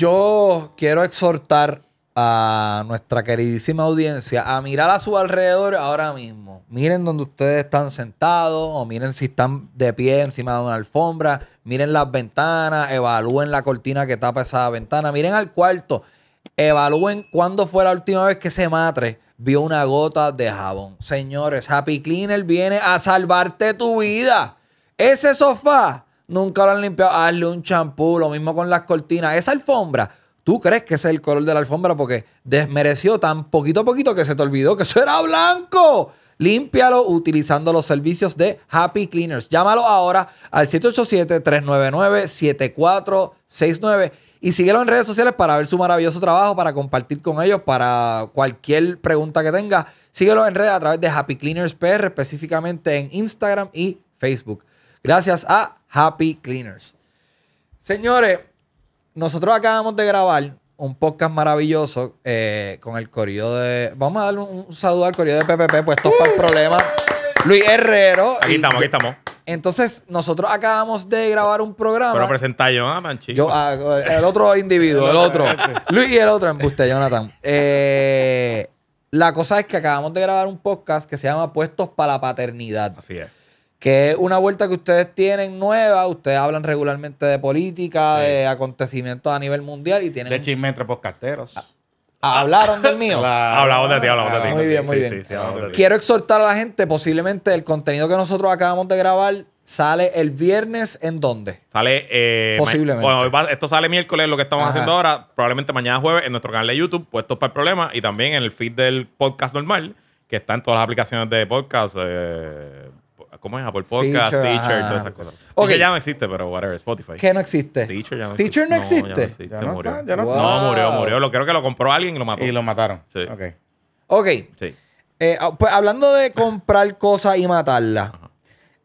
Yo quiero exhortar a nuestra queridísima audiencia a mirar a su alrededor ahora mismo. Miren donde ustedes están sentados o miren si están de pie encima de una alfombra. Miren las ventanas, evalúen la cortina que tapa esa ventana. Miren al cuarto, evalúen cuándo fue la última vez que se matre vio una gota de jabón. Señores, Happy Cleaner viene a salvarte tu vida. Ese sofá Nunca lo han limpiado. Hazle un champú, lo mismo con las cortinas. Esa alfombra, tú crees que es el color de la alfombra porque desmereció tan poquito a poquito que se te olvidó que eso era blanco. Límpialo utilizando los servicios de Happy Cleaners. Llámalo ahora al 787-399-7469 y síguelo en redes sociales para ver su maravilloso trabajo, para compartir con ellos, para cualquier pregunta que tenga. Síguelo en redes a través de Happy Cleaners PR, específicamente en Instagram y Facebook. Gracias a Happy Cleaners. Señores, nosotros acabamos de grabar un podcast maravilloso eh, con el corrido de. Vamos a darle un, saludo al corrido de PPP, puestos para el problema. Luis Herrero. Aquí estamos, aquí estamos. Entonces, nosotros acabamos de grabar un programa. Pero presentar yo, ah, manchito. el otro individuo, el otro. Luis y el otro, embuste, Jonathan. Eh, la cosa es que acabamos de grabar un podcast que se llama Puestos para la Paternidad. Así es que es una vuelta que ustedes tienen nueva, ustedes hablan regularmente de política, de acontecimientos a nivel mundial y tienen... De chisme entre podcasteros. Ah, ah, ¿Hablaron del mío? Hablamos de ti, hablamos de ti. Muy bien, muy bien. Quiero exhortar a la gente, posiblemente el contenido que nosotros acabamos de grabar sale el viernes, ¿en dónde? Sale... Eh, posiblemente. Bueno, esto sale miércoles, lo que estamos haciendo ahora, probablemente mañana jueves en nuestro canal de YouTube, puestos para el problema, y también en el feed del podcast normal, que está en todas las aplicaciones de podcast, eh, ¿Cómo es? Apple Podcast, teacher todas esas cosas. Okay. ya no existe, pero whatever, Spotify. ¿Qué no existe? Teacher ya no existe. No, No, existe. murió. no, murió, murió. Lo, creo que lo compró alguien y lo mató. Y lo mataron. Sí. Ok. Ok. Sí. Eh, ah, pues, hablando de comprar cosas y matarlas,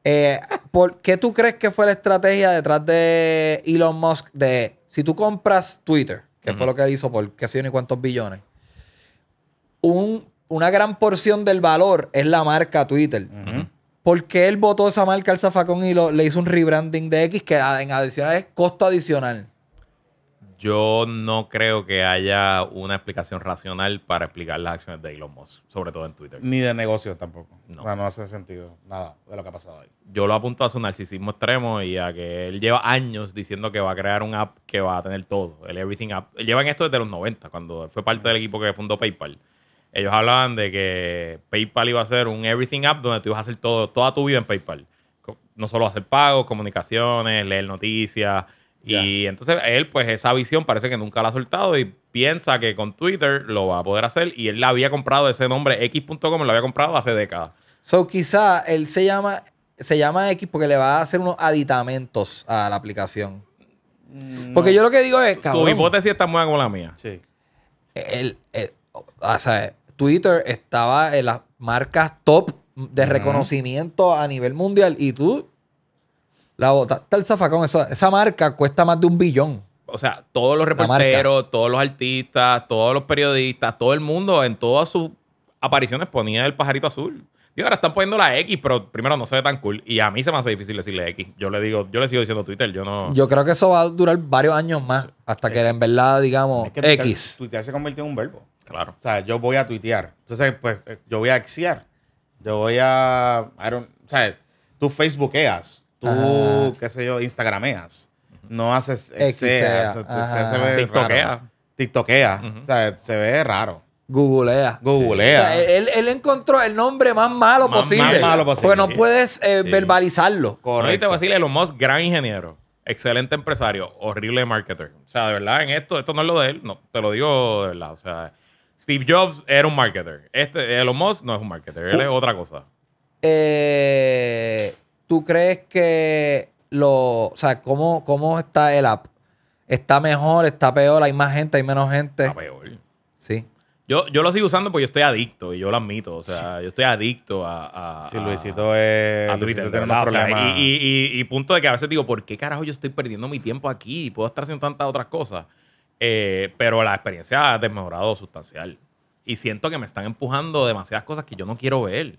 eh, ¿por qué tú crees que fue la estrategia detrás de Elon Musk de si tú compras Twitter, que fue lo que él hizo por qué sé yo ni cuántos billones, un, una gran porción del valor es la marca Twitter. Uh ¿Por qué él votó esa marca al zafacón y lo, le hizo un rebranding de X que en adicional es costo adicional? Yo no creo que haya una explicación racional para explicar las acciones de Elon Musk, sobre todo en Twitter. Ni de negocios tampoco. No. no hace sentido nada de lo que ha pasado ahí. Yo lo apunto a su narcisismo extremo y a que él lleva años diciendo que va a crear un app que va a tener todo, el Everything App. Él lleva en esto desde los 90, cuando fue parte del equipo que fundó PayPal ellos hablaban de que PayPal iba a ser un everything app donde tú ibas a hacer todo, toda tu vida en PayPal. No solo hacer pagos, comunicaciones, leer noticias. Y entonces él, pues esa visión parece que nunca la ha soltado y piensa que con Twitter lo va a poder hacer. Y él la había comprado ese nombre X.com, lo había comprado hace décadas. So quizá él se llama, se llama X porque le va a hacer unos aditamentos a la aplicación. Mm, porque yo lo que digo es, Tu hipótesis está muy como la mía. Sí. Él, él, eh, o sea, Twitter estaba en las marcas top de reconocimiento a nivel mundial y tú la botaste al zafacón. Esa, marca cuesta más de un billón. O sea, todos los reporteros, todos los artistas, todos los periodistas, todo el mundo en todas sus apariciones ponía el pajarito azul. Y ahora están poniendo la X, pero primero no se ve tan cool. Y a mí se me hace difícil decirle X. Yo le digo, yo le sigo diciendo Twitter, yo no. Yo creo que eso va a durar varios años más hasta que en verdad digamos X. Twitter se convirtió en un verbo. Claro. O sea, yo voy a tuitear. Entonces, pues, eh, yo voy a axiar. Yo voy a. o sea, tú Facebookeas. Tú, qué sé yo, Instagrameas. No haces. Exeas. Tiktokea. Tiktokea. O sea, se ve raro. Googlea. Googlea. él, él, encontró el nombre más malo posible. Más malo posible. Porque no puedes eh, verbalizarlo. Correcto. No, y te gran ingeniero, excelente empresario, horrible marketer. O sea, de verdad, en esto, esto no es lo de él, no, te lo digo de verdad. O sea, Steve Jobs era un marketer. Este, Elon Musk no es un marketer, él es otra cosa. Eh, ¿Tú crees que lo, o sea, cómo, está el app? ¿Está mejor? ¿Está peor? ¿Hay más gente? ¿Hay menos gente? Está peor. Sí. Yo, yo lo sigo usando porque yo estoy adicto y yo lo admito. O sea, yo estoy adicto a. sí, Luisito es. A Twitter. y, y, punto de que a veces digo, ¿por qué carajo yo estoy perdiendo mi tiempo aquí? Puedo estar haciendo tantas otras cosas. Eh, pero la experiencia ha desmejorado sustancial. Y siento que me están empujando demasiadas cosas que yo no quiero ver.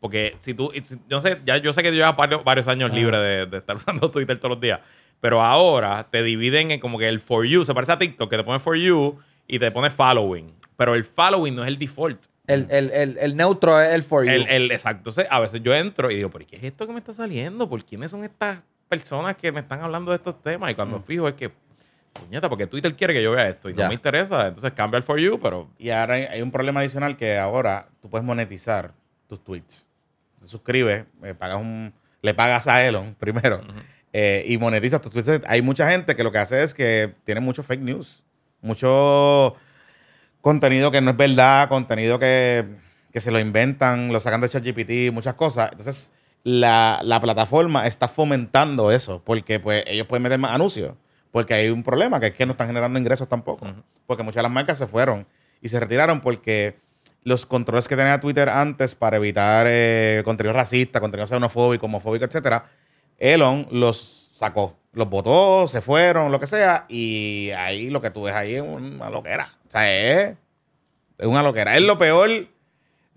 Porque si tú, yo sé, ya yo sé que yo varios, años libre de, estar usando Twitter todos los días, pero ahora te dividen en como que el for you, se parece a TikTok, que te pone for you y te pone following. Pero el following no es el default. El, neutro es el for you. El, exacto. Entonces, a veces yo entro y digo, ¿por qué es esto que me está saliendo? ¿Por quiénes son estas personas que me están hablando de estos temas? Y cuando mm. fijo es que puñeta, porque Twitter quiere que yo vea esto y no me interesa, entonces cambia el for you, pero... Y ahora hay, un problema adicional que ahora tú puedes monetizar tus tweets. Te suscribes, eh, le pagas a Elon primero eh, y monetizas tus tweets. Hay mucha gente que lo que hace es que tiene mucho fake news, mucho contenido que no es verdad, contenido que, se lo inventan, lo sacan de ChatGPT, muchas cosas. Entonces... La, la, plataforma está fomentando eso, porque pues ellos pueden meter más anuncios porque hay un problema, que es que no están generando ingresos tampoco. Porque muchas de las marcas se fueron y se retiraron porque los controles que tenía Twitter antes para evitar eh, contenido racista, contenido xenofóbico, homofóbico, etcétera, Elon los sacó, los votó, se fueron, lo que sea, y ahí lo que tú ves ahí es una loquera. O sea, es, es una loquera. Es lo peor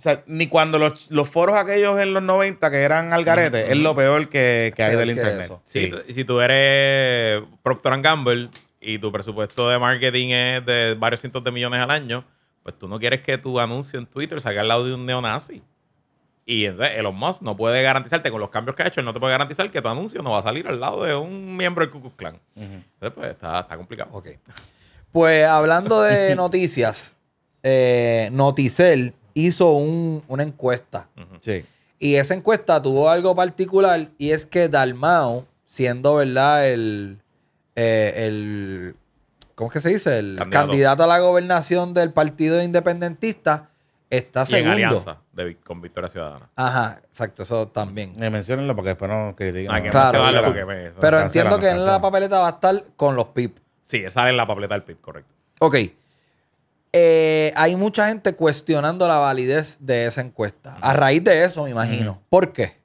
o sea, ni cuando los, foros aquellos en los 90 que eran al garete, es lo peor que, hay del internet. Si, tú, eres Procter Gamble y tu presupuesto de marketing es de varios cientos de millones al año, pues tú no quieres que tu anuncio en Twitter salga al lado de un neonazi. Y entonces Elon Musk no puede garantizarte, con los cambios que ha hecho, no te puede garantizar que tu anuncio no va a salir al lado de un miembro del Ku Klux Klan. Entonces, pues está, complicado. Ok. Pues hablando de noticias, eh, Noticel hizo una encuesta. Y esa encuesta tuvo algo particular y es que Dalmao, siendo, ¿verdad? El, eh, ¿cómo es que se dice? El candidato. a la gobernación del Partido Independentista está segundo. En alianza con Victoria Ciudadana. Ajá, exacto, eso también. Me eh, mencionenlo porque después no critiquen. Ah, pero entiendo que en la papeleta va a estar con los PIP. Sí, sale en la papeleta del PIP, correcto. Ok. Eh, hay mucha gente cuestionando la validez de esa encuesta. A raíz de eso, me imagino. ¿Por qué?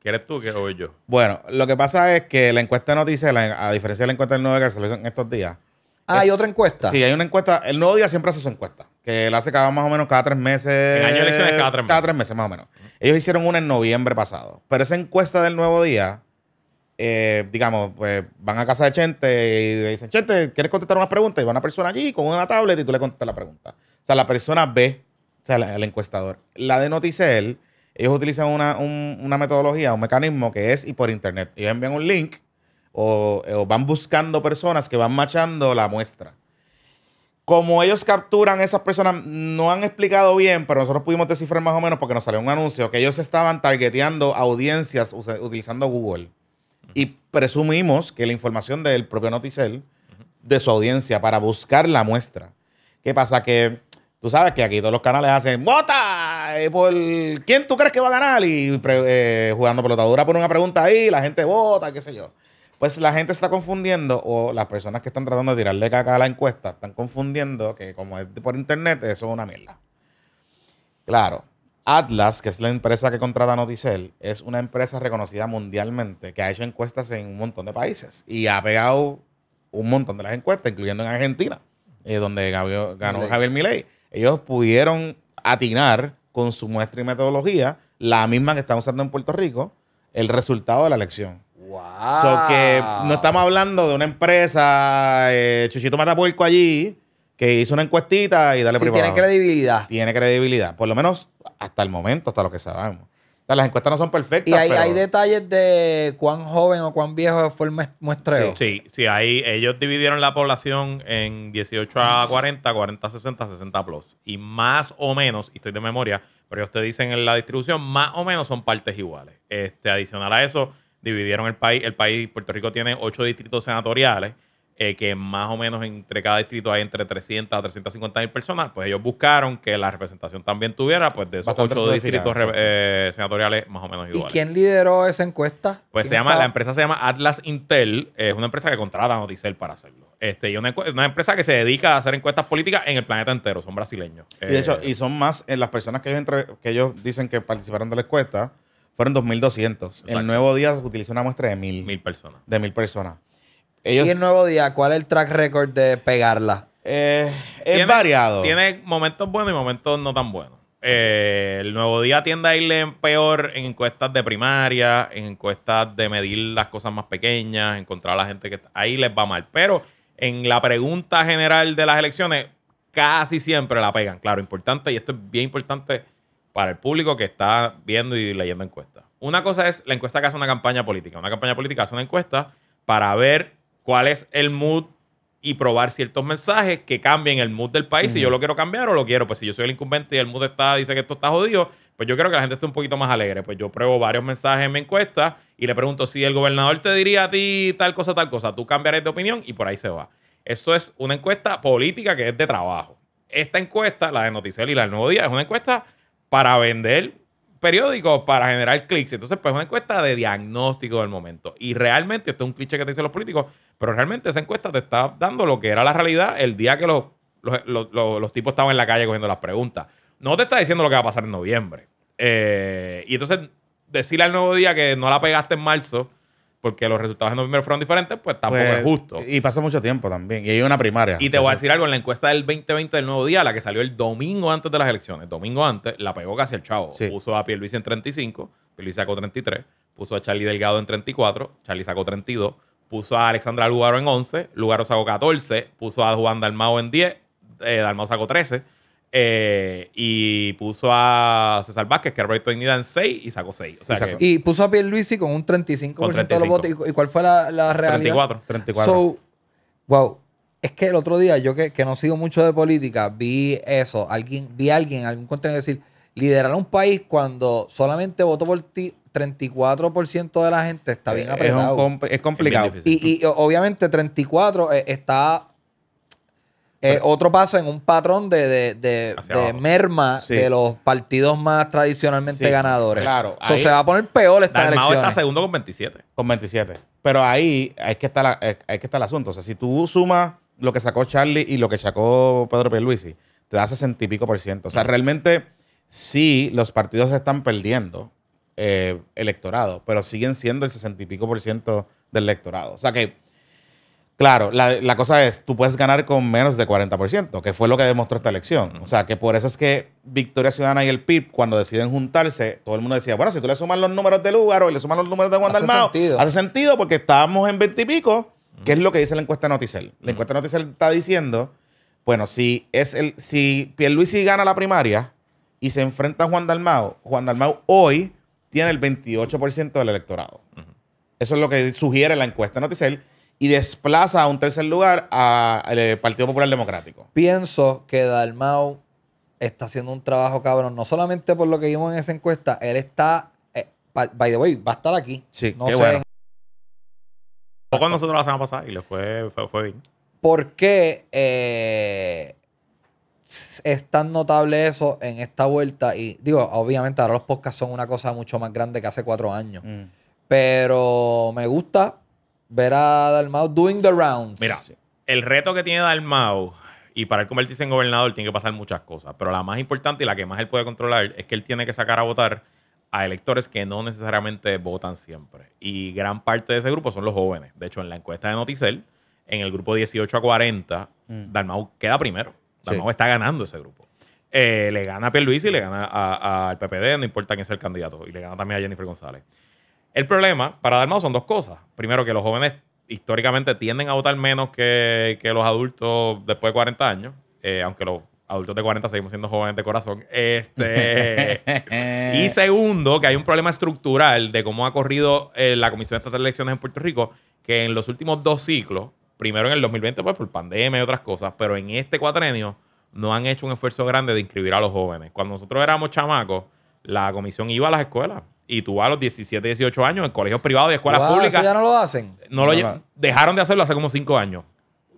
¿Quieres tú que oye yo? Bueno, lo que pasa es que la encuesta de noticias, a diferencia de la encuesta del 9 que se lo hizo en estos días. Ah, hay otra encuesta. Sí, hay una encuesta. El nuevo día siempre hace su encuesta, que la hace cada más o menos cada tres meses. En año de elecciones cada tres meses. Cada tres meses, más o menos. Ellos hicieron una en noviembre pasado. Pero esa encuesta del nuevo día eh, digamos, pues, van a casa de Chente y le dicen, Chente, ¿quieres contestar unas preguntas? Y va una persona allí con una tablet y tú le contestas la pregunta. O sea, la persona ve, o sea, el encuestador. La de Noticel, ellos utilizan una, metodología, un mecanismo que es y por internet. Ellos envían un link o, van buscando personas que van machando la muestra como ellos capturan esas personas, no han explicado bien, pero nosotros pudimos descifrar más o menos porque nos salió un anuncio que ellos estaban targeteando audiencias utilizando Google y presumimos que la información del propio Noticel, de su audiencia, para buscar la muestra. ¿Qué pasa? Que tú sabes que aquí todos los canales hacen ¡Vota! Eh, ¿Por quién tú crees que va a ganar? Y eh, jugando pelotadura por una pregunta ahí, la gente vota, qué sé yo. Pues la gente está confundiendo, o las personas que están tratando de tirarle caca a la encuesta, están confundiendo que como es por internet, eso es una mierda. Claro, Atlas, que es la empresa que contrata Noticel, es una empresa reconocida mundialmente que ha hecho encuestas en un montón de países y ha pegado un montón de las encuestas, incluyendo en Argentina, eh, donde ganó Javier Milei. Ellos pudieron atinar con su muestra y metodología la misma que están usando en Puerto Rico el resultado de la elección. Wow. que no estamos hablando de una empresa, eh, Chuchito Matapuerco allí, que hizo una encuestita y dale sí, Tiene credibilidad. Tiene credibilidad, por lo menos hasta el momento, hasta lo que sabemos. las encuestas no son perfectas. Y hay, detalles de cuán joven o cuán viejo fue el muestreo. Sí, sí, ahí ellos dividieron la población en 18 a 40, 40 a 60, 60 plus. Y más o menos, y estoy de memoria, pero ellos te dicen en la distribución, más o menos son partes iguales. Este, adicional a eso, dividieron el país. El país, Puerto Rico tiene ocho distritos senatoriales eh, que más o menos entre cada distrito hay entre 300 a 350 mil personas, pues ellos buscaron que la representación también tuviera, pues de esos ocho distritos eh, senatoriales más o menos iguales. ¿Y quién lideró esa encuesta? Pues se llama, la empresa se llama Atlas Intel, es una empresa que contrata a Noticel para hacerlo. Este, y una, empresa que se dedica a hacer encuestas políticas en el planeta entero, son brasileños. Y de hecho, y eh, son más, las personas que ellos, que ellos dicen que participaron de la encuesta, fueron 2.200. El nuevo día se utilizó una muestra de mil personas. De 1.000 personas. Y el nuevo día, ¿cuál es el track record de pegarla? Eh, es variado. Tiene momentos buenos y momentos no tan buenos. Eh, el nuevo día tiende a irle peor en encuestas de primaria, en encuestas de medir las cosas más pequeñas, encontrar a la gente que ahí les va mal. Pero en la pregunta general de las elecciones, casi siempre la pegan. Claro, importante, y esto es bien importante para el público que está viendo y leyendo encuestas. Una cosa es la encuesta que hace una campaña política. Una campaña política hace una encuesta para ver cuál es el mood y probar ciertos mensajes que cambien el mood del país. Si yo lo quiero cambiar o lo quiero, pues si yo soy el incumbente y el mood está, dice que esto está jodido, pues yo quiero que la gente esté un poquito más alegre. Pues yo pruebo varios mensajes en mi encuesta y le pregunto si el gobernador te diría a ti tal cosa, tal cosa, tú cambiarás de opinión y por ahí se va. Eso es una encuesta política que es de trabajo. Esta encuesta, la de Noticiel y la del Nuevo Día, es una encuesta para vender periódicos para generar clics. Entonces, pues una encuesta de diagnóstico del momento. Y realmente, esto es un cliché que te dicen los políticos, pero realmente esa encuesta te está dando lo que era la realidad el día que los, los, tipos estaban en la calle cogiendo las preguntas. No te está diciendo lo que va a pasar en noviembre. Eh, y entonces, decirle al nuevo día que no la pegaste en marzo porque los resultados en noviembre fueron diferentes, pues tampoco es pues, justo. Y pasó mucho tiempo también. Y hay una primaria. Y te voy a decir algo, en la encuesta del 2020 del Nuevo Día, la que salió el domingo antes de las elecciones, domingo antes, la pegó casi el chavo. Puso a Pierluisi en 35, Pierluisi sacó 33, puso a Charlie Delgado en 34, Charlie sacó 32, puso a Alexandra Lugaro en 11, Lugaro sacó 14, puso a Juan Dalmao en 10, eh, Dalmao sacó 13 eh, y puso a César Vázquez, que era en 6 y sacó 6. y puso a Pierluisi con un 35%, de los votos. ¿Y cuál fue la, realidad? 34. 34. wow. Es que el otro día, yo que, no sigo mucho de política, vi eso. Alguien, vi a alguien, algún contenido decir, liderar un país cuando solamente votó por ti 34% de la gente está eh, bien apretado. Es, complicado. y, y, obviamente 34 eh, está eh, otro paso en un patrón de, merma de los partidos más tradicionalmente ganadores. Claro. sea, se va a poner peor esta elección. está segundo con 27. Con 27. Pero ahí hay que estar, que el asunto. O sea, si tú sumas lo que sacó Charlie y lo que sacó Pedro Luisi, te da 60 y pico por ciento. O sea, realmente sí, los partidos están perdiendo eh, electorado, pero siguen siendo el 60 y pico por ciento del electorado. O sea que Claro, la, cosa es, tú puedes ganar con menos de 40%, que fue lo que demostró esta elección. O sea, que por eso es que Victoria Ciudadana y el PIB, cuando deciden juntarse, todo el mundo decía, bueno, si tú le sumas los números de lugar y le sumas los números de Juan hace Dalmao, sentido. hace sentido porque estábamos en 20 y pico, que es lo que dice la encuesta Noticel. La encuesta Noticel está diciendo, bueno, si, es el, si Pierluisi gana la primaria y se enfrenta a Juan Dalmao, Juan Dalmao hoy tiene el 28% del electorado. Eso es lo que sugiere la encuesta Noticel y desplaza a un tercer lugar al eh, Partido Popular Democrático. Pienso que Dalmau está haciendo un trabajo cabrón, no solamente por lo que vimos en esa encuesta, él está, eh, by the way, va a estar aquí. Sí, no qué sé. Bueno. nosotros la semana pasada y le fue, fue, bien. ¿Por qué eh, es tan notable eso en esta vuelta? Y digo, obviamente ahora los podcasts son una cosa mucho más grande que hace cuatro años. Mm. Pero me gusta ver a Dalmau doing the rounds. Mira, el reto que tiene Dalmau y para él convertirse en gobernador tiene que pasar muchas cosas, pero la más importante y la que más él puede controlar es que él tiene que sacar a votar a electores que no necesariamente votan siempre. Y gran parte de ese grupo son los jóvenes. De hecho, en la encuesta de Noticel, en el grupo 18 a 40, mm. Dalmau queda primero. Dalmau está ganando ese grupo. Eh, le gana a Pierluisi y le gana al PPD, no importa quién sea el candidato. Y le gana también a Jennifer González. El problema para darnos, son dos cosas. Primero, que los jóvenes históricamente tienden a votar menos que, los adultos después de 40 años, eh, aunque los adultos de 40 seguimos siendo jóvenes de corazón. Este, y segundo, que hay un problema estructural de cómo ha corrido eh, la Comisión de de Elecciones en Puerto Rico, que en los últimos dos ciclos, primero en el 2020 pues, por pandemia y otras cosas, pero en este cuatrenio no han hecho un esfuerzo grande de inscribir a los jóvenes. Cuando nosotros éramos chamacos, la comisión iba a las escuelas y tú a los 17, 18 años en colegios privados y escuelas públicas. Eso ya no lo hacen. No lo, dejaron de hacerlo hace como cinco años.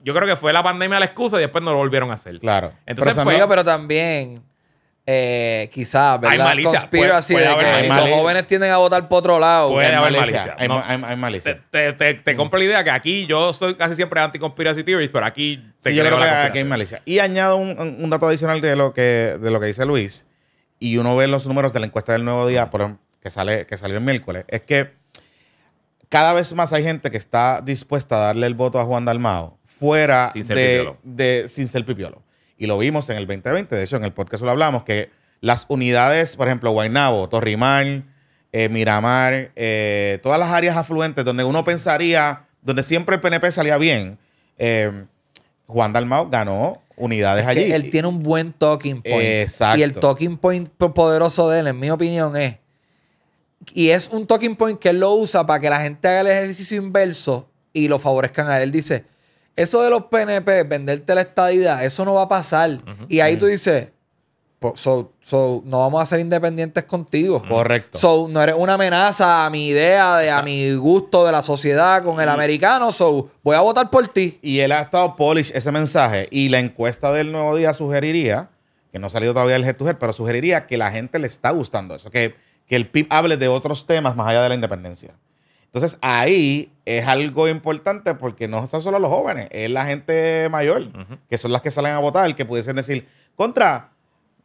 Yo creo que fue la pandemia la excusa y después no lo volvieron a hacer. Claro. Entonces, pero, pues, pero también eh, quizás, Hay malicia. los jóvenes tienden a votar por otro lado. hay malicia. Hay, malicia. Te, te, mm. compro la idea que aquí yo estoy casi siempre anti-conspiracy theories, pero aquí te sí, yo creo que, hay malicia. Y añado un, dato adicional de lo, que, de lo que dice Luis. Y uno ve los números de la encuesta del Nuevo Día, por, ejemplo, que, sale, que salió el miércoles, es que cada vez más hay gente que está dispuesta a darle el voto a Juan Dalmao fuera de, de, sin ser pipiolo. Y lo vimos en el 2020, de hecho en el podcast lo hablamos, que las unidades, por ejemplo, Guaynabo, Torrimal, eh, Miramar, eh, todas las áreas afluentes donde uno pensaría, donde siempre el PNP salía bien, eh, Juan Dalmao ganó unidades allí. él tiene un buen talking point. Exacto. Y el talking point poderoso de él, en mi opinión, es y es un talking point que él lo usa para que la gente haga el ejercicio inverso y lo favorezcan a él. Dice, eso de los PNP, venderte la estadidad, eso no va a pasar. Y ahí tú dices, pues, so, no vamos a ser independientes contigo. Correcto. So, no eres una amenaza a mi idea, de, a mi gusto de la sociedad con el americano. So, voy a votar por ti. Y él ha estado polish ese mensaje. Y la encuesta del Nuevo Día sugeriría, que no ha salido todavía el g to g pero sugeriría que la gente le está gustando eso. Que que el PIB hable de otros temas más allá de la independencia. Entonces ahí es algo importante porque no son solo los jóvenes, es la gente mayor, que son las que salen a votar, que pudiesen decir, contra,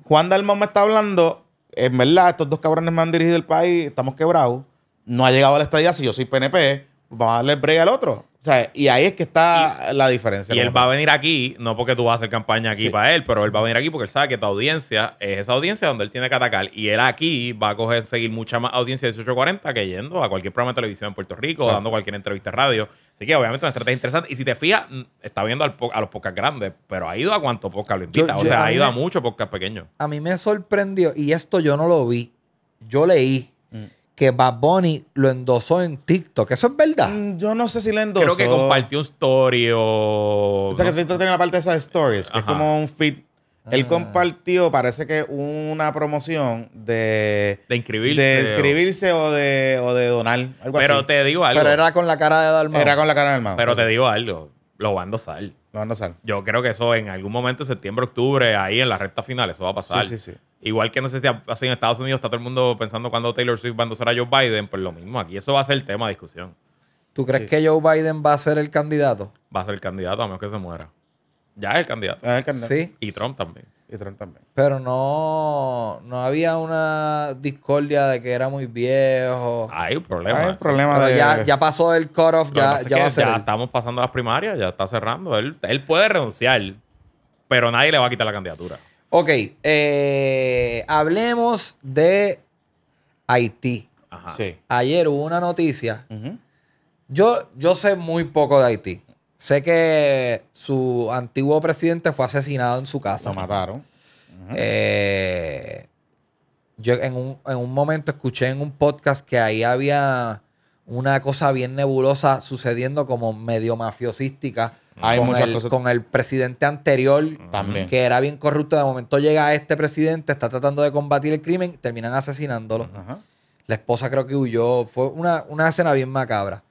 Juan Dalmón me está hablando, en verdad, estos dos cabrones me han dirigido el país, estamos quebrados, no ha llegado a la estadía, si yo soy PNP, vamos a darle brega al otro y ahí es que está la diferencia. Y él va a venir aquí, no porque tú vas a hacer campaña aquí para él, pero él va a venir aquí porque él sabe que tu audiencia es esa audiencia donde él tiene que atacar. Y él aquí va a coger, seguir mucha más audiencia de 1840 que yendo a cualquier programa de televisión en Puerto Rico, o dando cualquier entrevista de radio. Así que obviamente una estrategia interesante. Y si te fijas, mm, está viendo al a los podcast grandes, pero ha ido a cuántos podcast lo invita. o sea, ha ido a muchos podcasts pequeños. A mí me sorprendió, y esto yo no lo vi, yo leí que Bad lo endosó en TikTok. ¿Eso es verdad? Mm, yo no sé si lo endosó. Creo que compartió un story o... O sea, que TikTok tiene la parte de esas stories, que es como un feed. Él ah. compartió, parece que una promoción de... De inscribirse De o- inscribirse o de, o de donar, algo Pero te digo algo. Pero era con la cara de Dalmau. Era con la cara de Dalmau. Pero te digo algo. Lo van a endosar. va a endosar. Yo creo que eso en algún momento, septiembre, octubre, ahí en la recta final, eso va a pasar. Sí, sí, sí. Igual que no sé si así en Estados Unidos está todo el mundo pensando cuando Taylor Swift va a endosar a Joe Biden, pues lo mismo, aquí eso va a ser el tema de discusión. ¿Tú crees que Joe Biden va a ser el candidato? Va a ser el candidato, a menos que se muera. Ya es el candidato. Sí. Y Trump también. Y Trump también. Pero no, no había una discordia de que era muy viejo. Hay un problema. Hay un problema ya, pasó el cutoff, ya, ya va a ser. Ya estamos pasando las primarias, ya está cerrando. Él, él puede renunciar, pero nadie le va a quitar la candidatura. Ok, eh, hablemos de Haití. Ajá. Ayer hubo una noticia. yo, yo sé muy poco de Haití. Sé que su antiguo presidente fue asesinado en su casa. Lo mataron. Eh, yo en un, en un momento escuché en un podcast que ahí había una cosa bien nebulosa sucediendo como medio mafiosística con, el, presidente anterior, que era bien corrupto. De momento llega este presidente, está tratando de combatir el crimen, terminan asesinándolo. La esposa creo que huyó. Fue una, escena bien macabra.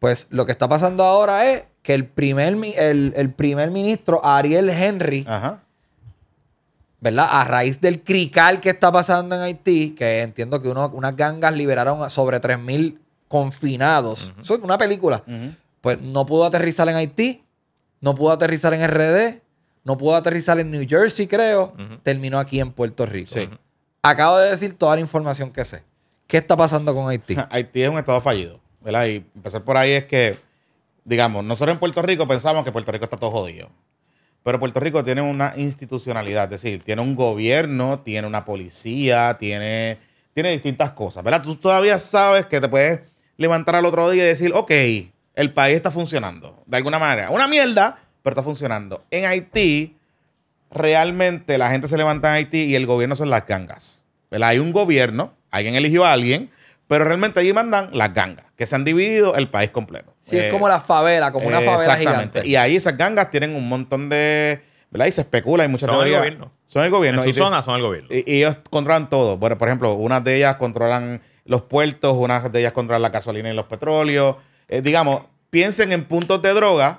Pues lo que está pasando ahora es que el primer, el, primer ministro, Ariel Henry, ¿verdad? A raíz del crical que está pasando en Haití, que entiendo que uno, unas gangas liberaron sobre 3.000 confinados. es una película. Pues no pudo aterrizar en Haití. No pudo aterrizar en RD, no pudo aterrizar en New Jersey, creo. Terminó aquí en Puerto Rico. Sí. Acabo de decir toda la información que sé. ¿Qué está pasando con Haití? Haití es un estado fallido. ¿verdad? Y empezar por ahí es que, digamos, nosotros en Puerto Rico pensamos que Puerto Rico está todo jodido. Pero Puerto Rico tiene una institucionalidad, es decir, tiene un gobierno, tiene una policía, tiene, tiene distintas cosas, ¿verdad? Tú todavía sabes que te puedes levantar al otro día y decir, ok, el país está funcionando, de alguna manera. Una mierda, pero está funcionando. En Haití, realmente la gente se levanta en Haití y el gobierno son las gangas. ¿verdad? Hay un gobierno, alguien eligió a alguien, pero realmente allí mandan las gangas, que se han dividido el país completo. Sí, es como eh, la favela, como una favela exactamente. Gigante. Y ahí esas gangas tienen un montón de... ¿Verdad? Y se especula, y muchas son El gobierno. Son el gobierno. En su son el gobierno. Y, ellos controlan todo. Bueno, por ejemplo, unas de ellas controlan los puertos, unas de ellas controlan la gasolina y los petróleos eh, digamos, piensen en puntos de droga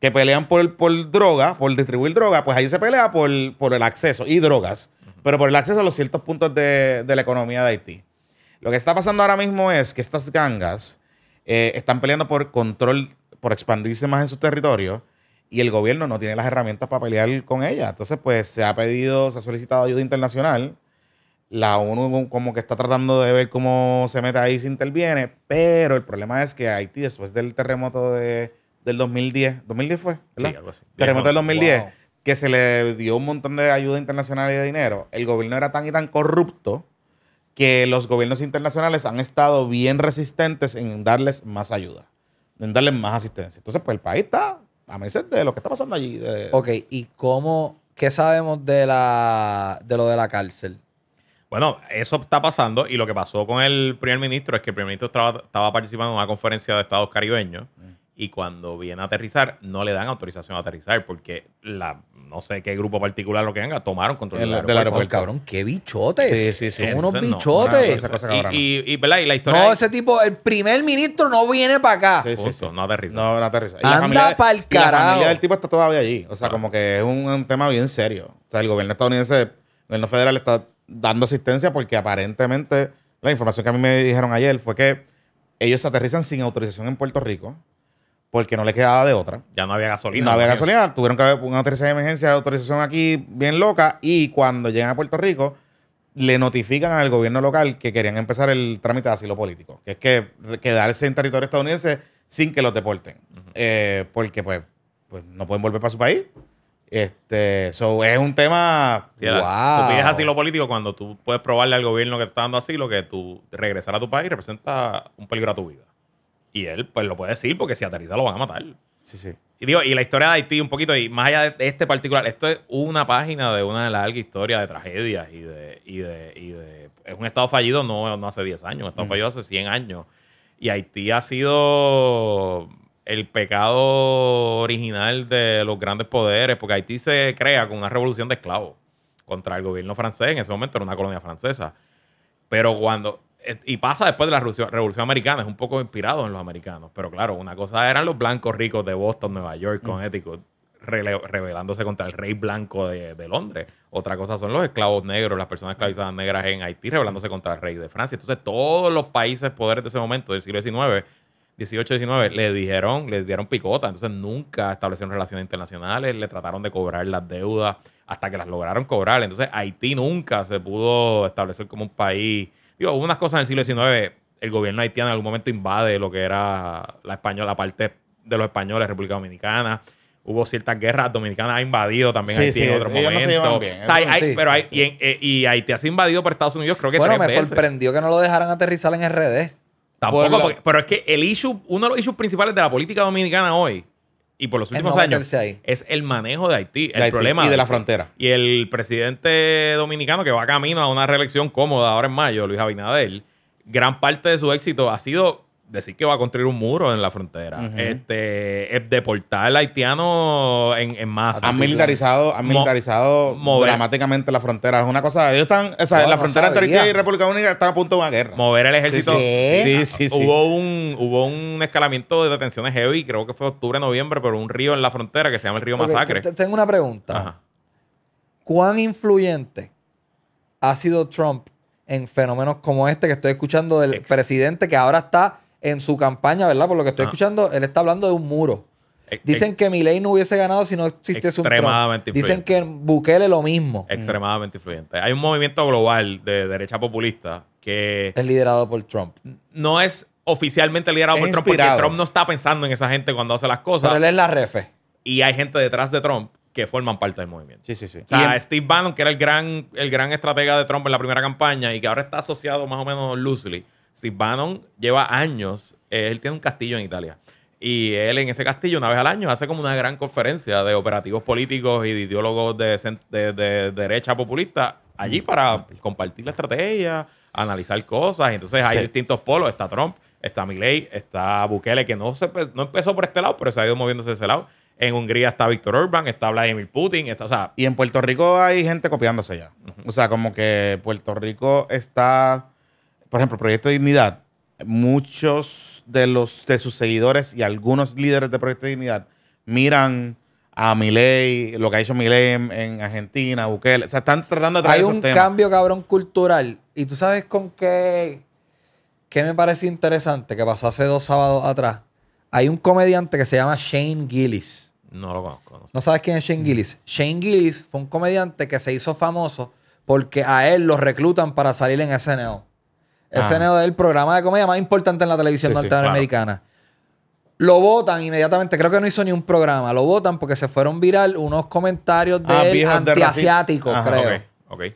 que pelean por, por droga, por distribuir droga, pues ahí se pelea por, el acceso y drogas, pero por el acceso a los ciertos puntos de, la economía de Haití. Lo que está pasando ahora mismo es que estas gangas eh, están peleando por control, por expandirse más en su territorio y el gobierno no tiene las herramientas para pelear con ellas. Entonces, pues se ha pedido, se ha solicitado ayuda internacional la ONU como que está tratando de ver cómo se mete ahí y se interviene, pero el problema es que Haití, después del terremoto del 2010, ¿2010 fue? ¿verdad? Sí, algo así. Terremoto del 2010, que se le dio un montón de ayuda internacional y de dinero. El gobierno era tan y tan corrupto que los gobiernos internacionales han estado bien resistentes en darles más ayuda, en darles más asistencia. Entonces, pues el país está a merced de lo que está pasando allí. Ok, ¿y cómo, qué sabemos de, la, de lo de la cárcel? Bueno, eso está pasando y lo que pasó con el primer ministro es que el primer ministro estaba, participando en una conferencia de estados caribeños mm. y cuando viene a aterrizar no le dan autorización a aterrizar porque la no sé qué grupo particular lo que venga tomaron control del aeropuerto. cabrón, qué bichotes. Sí, sí, sí. Son unos bichotes. y, y, la historia. No, ese tipo, el primer ministro no viene para acá. Sí, sí, no aterriza. No, aterriza. Anda para el carajo. La familia del tipo está todavía allí. O sea, ah. como que es un, un tema bien serio. O sea, el gobierno estadounidense, el gobierno federal está dando asistencia porque aparentemente la información que a mí me dijeron ayer fue que ellos aterrizan sin autorización en Puerto Rico porque no le quedaba de otra. Ya no había gasolina. no había gasolina. Tuvieron que haber una aterrizaje de emergencia de autorización aquí bien loca y cuando llegan a Puerto Rico le notifican al gobierno local que querían empezar el trámite de asilo político, que es que quedarse en territorio estadounidense sin que los deporten, eh, porque pues, pues no pueden volver para su país este, so, es un tema. Tú pides asilo político cuando tú puedes probarle al gobierno que te está dando asilo que tú regresar a tu país representa un peligro a tu vida. Y él, pues, lo puede decir porque si aterriza lo van a matar. Sí, sí. Y digo, y la historia de Haití, un poquito, y más allá de este particular, esto es una página de una larga historia de tragedias y de. Y y de es un estado fallido no, hace 10 años, un estado mm. fallido hace 100 años. Y Haití ha sido el pecado original de los grandes poderes, porque Haití se crea con una revolución de esclavos contra el gobierno francés, en ese momento era una colonia francesa. Pero cuando, eh, y pasa después de la revolución, americana, es un poco inspirado en los americanos, pero claro, una cosa eran los blancos ricos de Boston, Nueva York, mm. Con Ético, rebelándose contra el rey blanco de, de, Londres. Otra cosa son los esclavos negros, las personas esclavizadas mm. negras en Haití rebelándose contra el rey de Francia. Entonces, todos los países poderes de ese momento, del siglo XIX, 18, 19, le dijeron, le dieron picota, entonces nunca establecieron relaciones internacionales, le trataron de cobrar las deudas hasta que las lograron cobrar. Entonces Haití nunca se pudo establecer como un país. Digo, hubo unas cosas en el siglo XIX, el gobierno haitiano en algún momento invade lo que era la española, parte de los españoles, República Dominicana. Hubo ciertas guerras dominicanas, ha invadido también Haití en otro momento. pero eh, y, Haití ha sido invadido por Estados Unidos, creo que Bueno, me sorprendió que no lo dejaran aterrizar en RD. Tampoco, pero es que el issue, uno de los issues principales de la política dominicana hoy y por los últimos años es el manejo de Haití, el problema. Y de, la frontera. Y el presidente dominicano que va camino a una reelección cómoda ahora en mayo, Luis Abinader, gran parte de su éxito ha sido decir que va a construir un muro en la frontera. Este, eh, deportar al haitiano en, en masa. Han militarizado, militarizado dramáticamente la frontera. Es una cosa. Ellos están. O sea, la frontera entre Haití y República Dominicana está a punto de una guerra. Mover el ejército. Sí, sí, sí, Hubo, un, hubo un escalamiento de detenciones heavy, creo que fue octubre, noviembre, pero un río en la frontera que se llama el río Masacre. tengo una pregunta. ¿Cuán influyente ha sido Trump en fenómenos como este que estoy escuchando del presidente que ahora está en su campaña, ¿verdad? Por lo que estoy ah. escuchando, él está hablando de un muro. E- Dicen que Milei no hubiese ganado si no existiese un Trump. Dicen que Bukele lo mismo. Mm. Extremadamente influyente. Hay un movimiento global de derecha populista que... Es liderado por Trump. No es oficialmente liderado por Trump porque Trump no está pensando en esa gente cuando hace las cosas. Pero él es la refe. Y hay gente detrás de Trump que forman parte del movimiento. Sí, sí, sí. O sea, Steve Bannon, que era el gran, el gran estratega de Trump en la primera campaña y que ahora está asociado más o menos loosely Steve Bannon lleva años, eh, él tiene un castillo en Italia. Y él en ese castillo, una vez al año, hace como una gran conferencia de operativos políticos y de ideólogos de, derecha populista allí mm. para compartir la estrategia, analizar cosas. Entonces hay distintos polos. Está Trump, está Milley, está Bukele, que no, se, no empezó por este lado, pero se ha ido moviéndose de ese lado. En Hungría está Víctor Orbán, está Vladimir Putin, está, Y en Puerto Rico hay gente copiándose ya. O sea, como que Puerto Rico está por ejemplo, Proyecto Dignidad, muchos de los de sus seguidores y algunos líderes de Proyecto Dignidad miran a Milei, lo que ha hecho Milei en, Argentina, Bukele. O sea, están tratando de traer Hay un cambio, cabrón, cultural. Y tú sabes con qué, qué me parece interesante que pasó hace dos sábados atrás. Hay un comediante que se llama Shane Gillis. No lo conozco. No, sabes quién es Shane Gillis. Mm. Shane Gillis fue un comediante que se hizo famoso porque a él lo reclutan para salir en SNL es el programa de comedia más importante en la televisión norteamericana. Lo votan inmediatamente. Creo que no hizo ni un programa. Lo votan porque se fueron viral unos comentarios ah, de antiasiático, creo. Okay,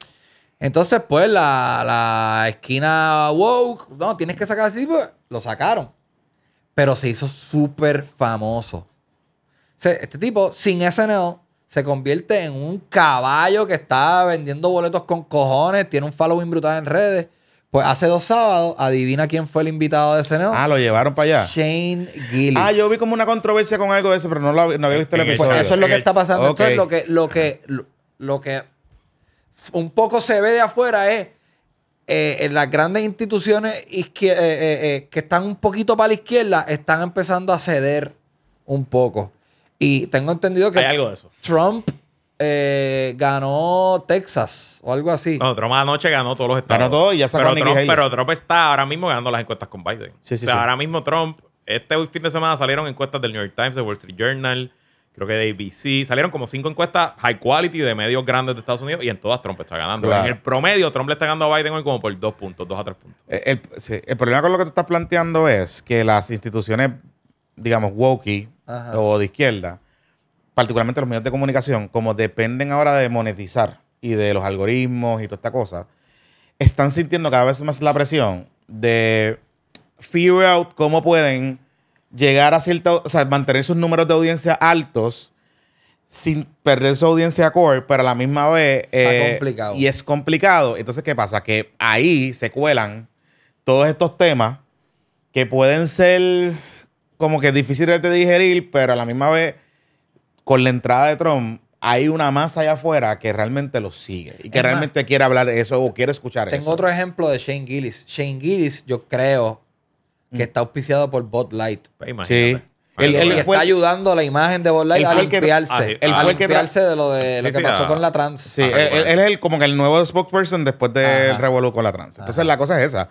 Entonces, pues, la, esquina woke, no, tienes que sacar ese pues, tipo lo sacaron. Pero se hizo súper famoso. Este tipo, sin SNL, se convierte en un caballo que está vendiendo boletos con cojones, tiene un following brutal en redes. Pues hace dos sábados, adivina quién fue el invitado de CNO. Ah, lo llevaron para allá. Shane Gillis. Ah, yo vi como una controversia con algo de eso, pero no, lo, había visto el episodio. Pues eso es lo que está pasando. Entonces, lo que, lo que, un poco se ve de afuera es eh, las grandes instituciones eh, eh, que están un poquito para la izquierda están empezando a ceder un poco. Y tengo entendido que Trump eh, ganó Texas o algo así. No, Trump anoche ganó todos los estados. Ganó todo y ya pero, Trump, pero Trump está ahora mismo ganando las encuestas con Biden. ahora mismo Trump, este fin de semana salieron encuestas del New York Times, de Wall Street Journal, creo que de ABC. Salieron como cinco encuestas high quality de medios grandes de Estados Unidos y en todas Trump está ganando. En el promedio, Trump le está ganando a Biden hoy como por dos puntos, dos a tres puntos. Eh, el, problema con lo que tú estás planteando es que las instituciones, digamos, wokey o de izquierda, particularmente los medios de comunicación, como dependen ahora de monetizar y de los algoritmos y toda esta cosa, están sintiendo cada vez más la presión de figure out cómo pueden llegar a cierto, o sea, mantener sus números de audiencia altos sin perder su audiencia core, pero a la misma vez... Está eh, complicado. Y es complicado. Entonces, ¿qué pasa? Que ahí se cuelan todos estos temas que pueden ser como que difíciles de digerir, pero a la misma vez con la entrada de Trump hay una masa allá afuera que realmente lo sigue y que realmente quiere hablar eso o quiere escuchar eso. Tengo otro ejemplo de Shane Gillis. Shane Gillis, yo creo que mm. está auspiciado por Bot Light. Pues, sí. Él, está ayudando a la imagen de Bud Light a limpiarse. a, limpiarse de lo, de, lo que pasó con la trans. Sí, él, es el, como que el nuevo spokesperson después de revolucó con la trans. Entonces la cosa es esa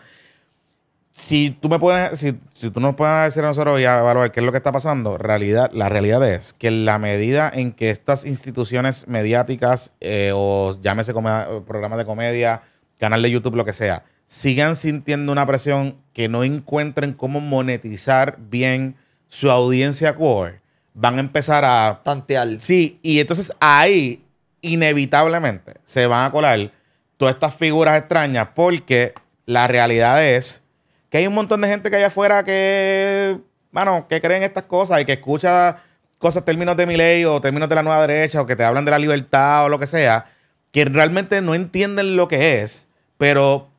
si tú me puedes, si, tú nos puedes decir a nosotros y a evaluar qué es lo que está pasando, realidad, la realidad es que en la medida en que estas instituciones mediáticas eh, o llámese programas de comedia, canal de YouTube, lo que sea, sigan sintiendo una presión que no encuentren cómo monetizar bien su audiencia core, van a empezar a tantear. Sí, y entonces ahí inevitablemente se van a colar todas estas figuras extrañas porque la realidad es que hay un montón de gente que hay afuera que, bueno, que creen estas cosas y que escucha cosas, términos de mi ley o términos de la nueva derecha o que te hablan de la libertad o lo que sea, que realmente no entienden lo que es, pero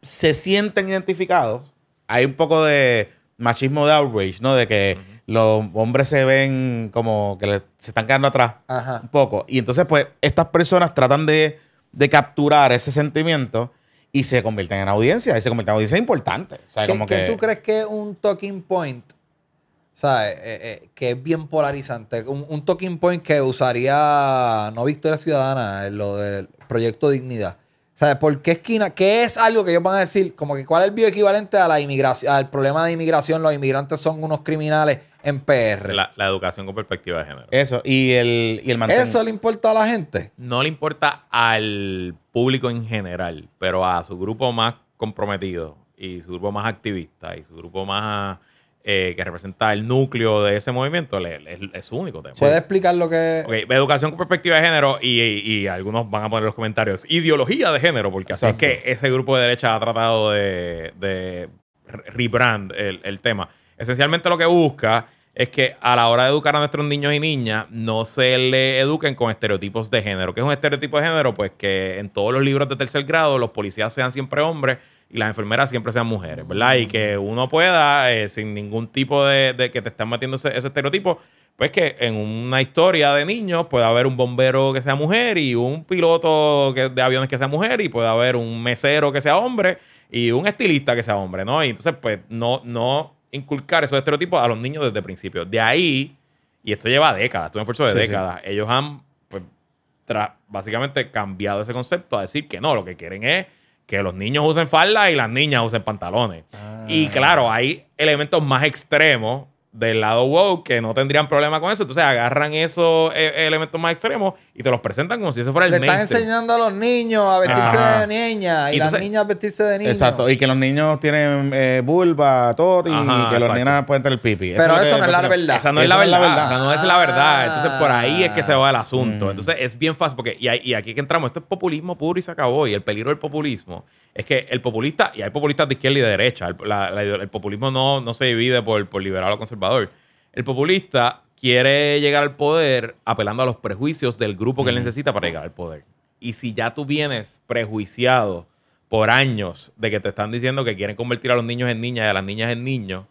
se sienten identificados. Hay un poco de machismo de outrage, ¿no? De que los hombres se ven como que se están quedando atrás un poco. Y entonces, pues, estas personas tratan de, de capturar ese sentimiento y se convierten en audiencia, y se convierten en audiencia importante. O como que... ¿Tú crees que un talking point, ¿sabes? Eh, eh, eh, que es bien polarizante, un, talking point que usaría, no Victoria Ciudadana, en lo del proyecto Dignidad. ¿Sabes? ¿Por qué esquina? ¿Qué es algo que ellos van a decir? Como que cuál es el bioequivalente a la inmigración, al problema de inmigración, los inmigrantes son unos criminales en PR. La, educación con perspectiva de género. Eso, y el, y ¿Eso le importa a la gente? No le importa al público en general, pero a su grupo más comprometido y su grupo más activista y su grupo más eh, que representa el núcleo de ese movimiento es su único tema. ¿Puede explicar lo que...? educación con perspectiva de género y, algunos van a poner los comentarios ideología de género, porque así es que ese grupo de derecha ha tratado de, rebrand el tema. Esencialmente lo que busca es que a la hora de educar a nuestros niños y niñas no se le eduquen con estereotipos de género. ¿Qué es un estereotipo de género? Pues que en todos los libros de tercer grado los policías sean siempre hombres y las enfermeras siempre sean mujeres, ¿verdad? Y que uno pueda, eh, sin ningún tipo de, que te están metiendo ese, estereotipo, pues que en una historia de niños pueda haber un bombero que sea mujer y un piloto de aviones que sea mujer y pueda haber un mesero que sea hombre y un estilista que sea hombre, ¿no? Y entonces, pues, no, no, inculcar esos estereotipos a los niños desde el principio. De ahí, y esto lleva décadas, un esfuerzo de décadas, ellos han pues, básicamente cambiado ese concepto a decir que no, lo que quieren es que los niños usen falda y las niñas usen pantalones. Ah. Y claro, hay elementos más extremos del lado wow que no tendrían problema con eso. Entonces agarran esos eh, elementos más extremos y te los presentan como si ese fuera el Le están enseñando a los niños a vestirse de niña y, las niñas a vestirse de niño Exacto, y que los niños tienen eh, vulva, todo, y, que las niñas pueden tener pipi. Pero eso, no es la verdad. Esa no, es, la verdad. es la no es la verdad. Entonces por ahí es que se va el asunto. Mm. Entonces es bien fácil, porque y, aquí que entramos, esto es populismo puro y se acabó. Y el peligro del populismo es que el populista, y hay populistas de izquierda y de derecha, el, populismo no, no se divide por, por liberal o conservador el populista quiere llegar al poder apelando a los prejuicios del grupo que él necesita para llegar al poder. Y si ya tú vienes prejuiciado por años de que te están diciendo que quieren convertir a los niños en niñas y a las niñas en niños,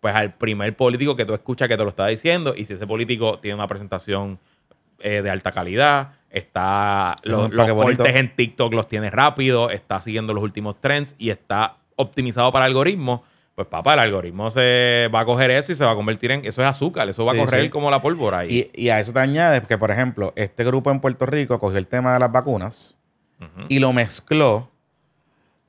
pues al primer político que tú escuchas que te lo está diciendo, y si ese político tiene una presentación eh, de alta calidad, está los, los cortes en TikTok los tiene rápido, está siguiendo los últimos trends y está optimizado para algoritmos, pues papá, el algoritmo se va a coger eso y se va a convertir en, eso es azúcar, eso va a correr como la pólvora. Ahí. Y, a eso te añades que, por ejemplo, este grupo en Puerto Rico cogió el tema de las vacunas y lo mezcló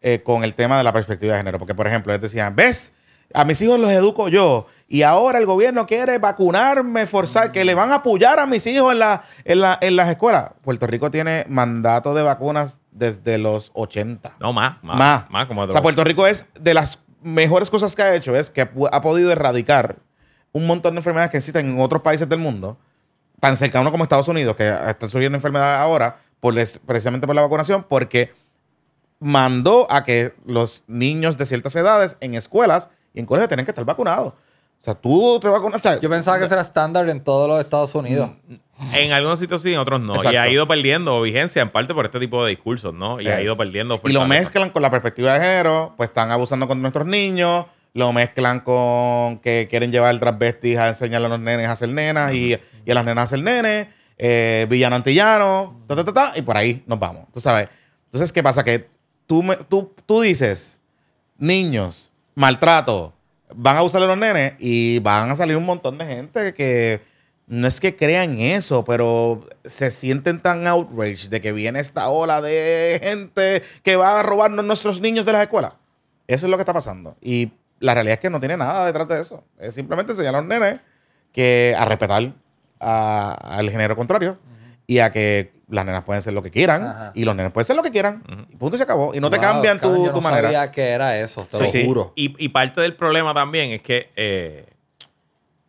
eh, con el tema de la perspectiva de género. Porque, por ejemplo, ellos decían, ¿ves? A mis hijos los educo yo y ahora el gobierno quiere vacunarme, forzar, que le van a apoyar a mis hijos en, la, en, las escuelas. Puerto Rico tiene mandato de vacunas desde los 80. No, más, más. Más, como O sea, Puerto Rico es de las mejores cosas que ha hecho es que ha podido erradicar un montón de enfermedades que existen en otros países del mundo, tan cercano como Estados Unidos, que están surgiendo enfermedades ahora, precisamente por la vacunación, porque mandó a que los niños de ciertas edades en escuelas y en colegios tengan que estar vacunados. O sea, tú te vas con una... Yo pensaba que era estándar en todos los Estados Unidos. Mm, en algunos sitios sí, en otros no. Y ha ido perdiendo vigencia en parte por este tipo de discursos, ¿no? Y ha ido perdiendo. Y lo mezclan con la perspectiva de género, pues están abusando con nuestros niños, lo mezclan con que quieren llevar el transvestis a enseñarle a los nenes a ser nenas y, a las nenas a ser nenes, eh, villano antillano, ta, ta, ta, ta, y por ahí nos vamos, tú sabes. Entonces, ¿qué pasa? Que tú, tú, tú dices, niños, maltrato, van a usar a los nenes y van a salir un montón de gente que no es que crean eso, pero se sienten tan outraged de que viene esta ola de gente que va a robarnos nuestros niños de las escuelas. Eso es lo que está pasando. Y la realidad es que no tiene nada detrás de eso. Es simplemente enseñar a los nenes que a respetar al género contrario y a que las nenas pueden ser lo que quieran y los nenes pueden ser lo que quieran. Y punto se acabó. Y no te cambian tu, yo manera. sabía que era eso, te Y, parte del problema también es que, eh,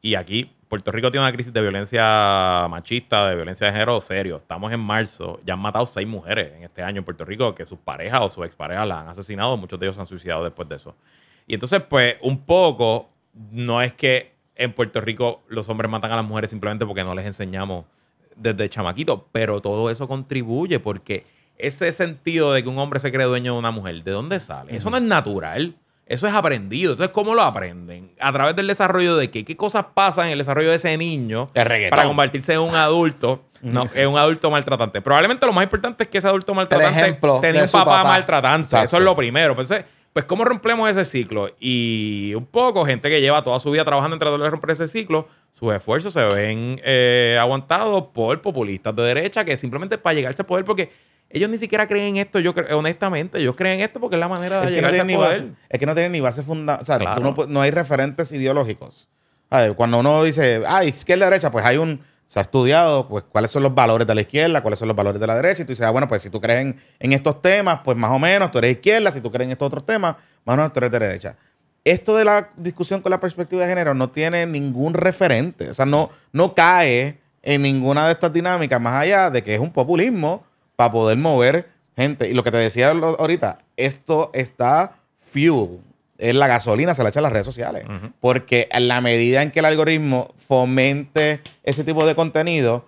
y aquí Puerto Rico tiene una crisis de violencia machista, de violencia de género serio. Estamos en marzo, ya han matado seis mujeres en este año en Puerto Rico que sus parejas o sus exparejas las han asesinado, muchos de ellos se han suicidado después de eso. Y entonces, pues, un poco, no es que en Puerto Rico los hombres matan a las mujeres simplemente porque no les enseñamos desde chamaquito, pero todo eso contribuye porque ese sentido de que un hombre se cree dueño de una mujer, ¿de dónde sale? Eso no es natural. Eso es aprendido. Entonces, ¿cómo lo aprenden? A través del desarrollo de qué? ¿Qué cosas pasan en el desarrollo de ese niño para convertirse en un adulto? No, un adulto maltratante. Probablemente lo más importante es que ese adulto maltratante tenga un papá, maltratante. Eso es lo primero. Pues, entonces, pues, ¿cómo rompemos ese ciclo? Y un poco gente que lleva toda su vida trabajando en tratar de romper ese ciclo, sus esfuerzos se ven eh, aguantados por populistas de derecha que simplemente para llegarse a poder, porque ellos ni siquiera creen en esto, yo creo, honestamente, ellos creen en esto porque es la manera de llegar que poder. es que no tienen ni base fundamental, no, hay referentes ideológicos. cuando uno dice, ah, izquierda, derecha, pues hay un, se ha estudiado, pues, cuáles son los valores de la izquierda, cuáles son los valores de la derecha, y tú dices, ah, bueno, pues si tú crees en, en estos temas, pues más o menos tú eres izquierda, si tú crees en estos otros temas, más o menos tú eres derecha esto de la discusión con la perspectiva de género no tiene ningún referente, o sea, no, no cae en ninguna de estas dinámicas, más allá de que es un populismo para poder mover gente. Y lo que te decía ahorita, esto está fuel, es eh, la gasolina, se la echa a las redes sociales. Porque en la medida en que el algoritmo fomente ese tipo de contenido,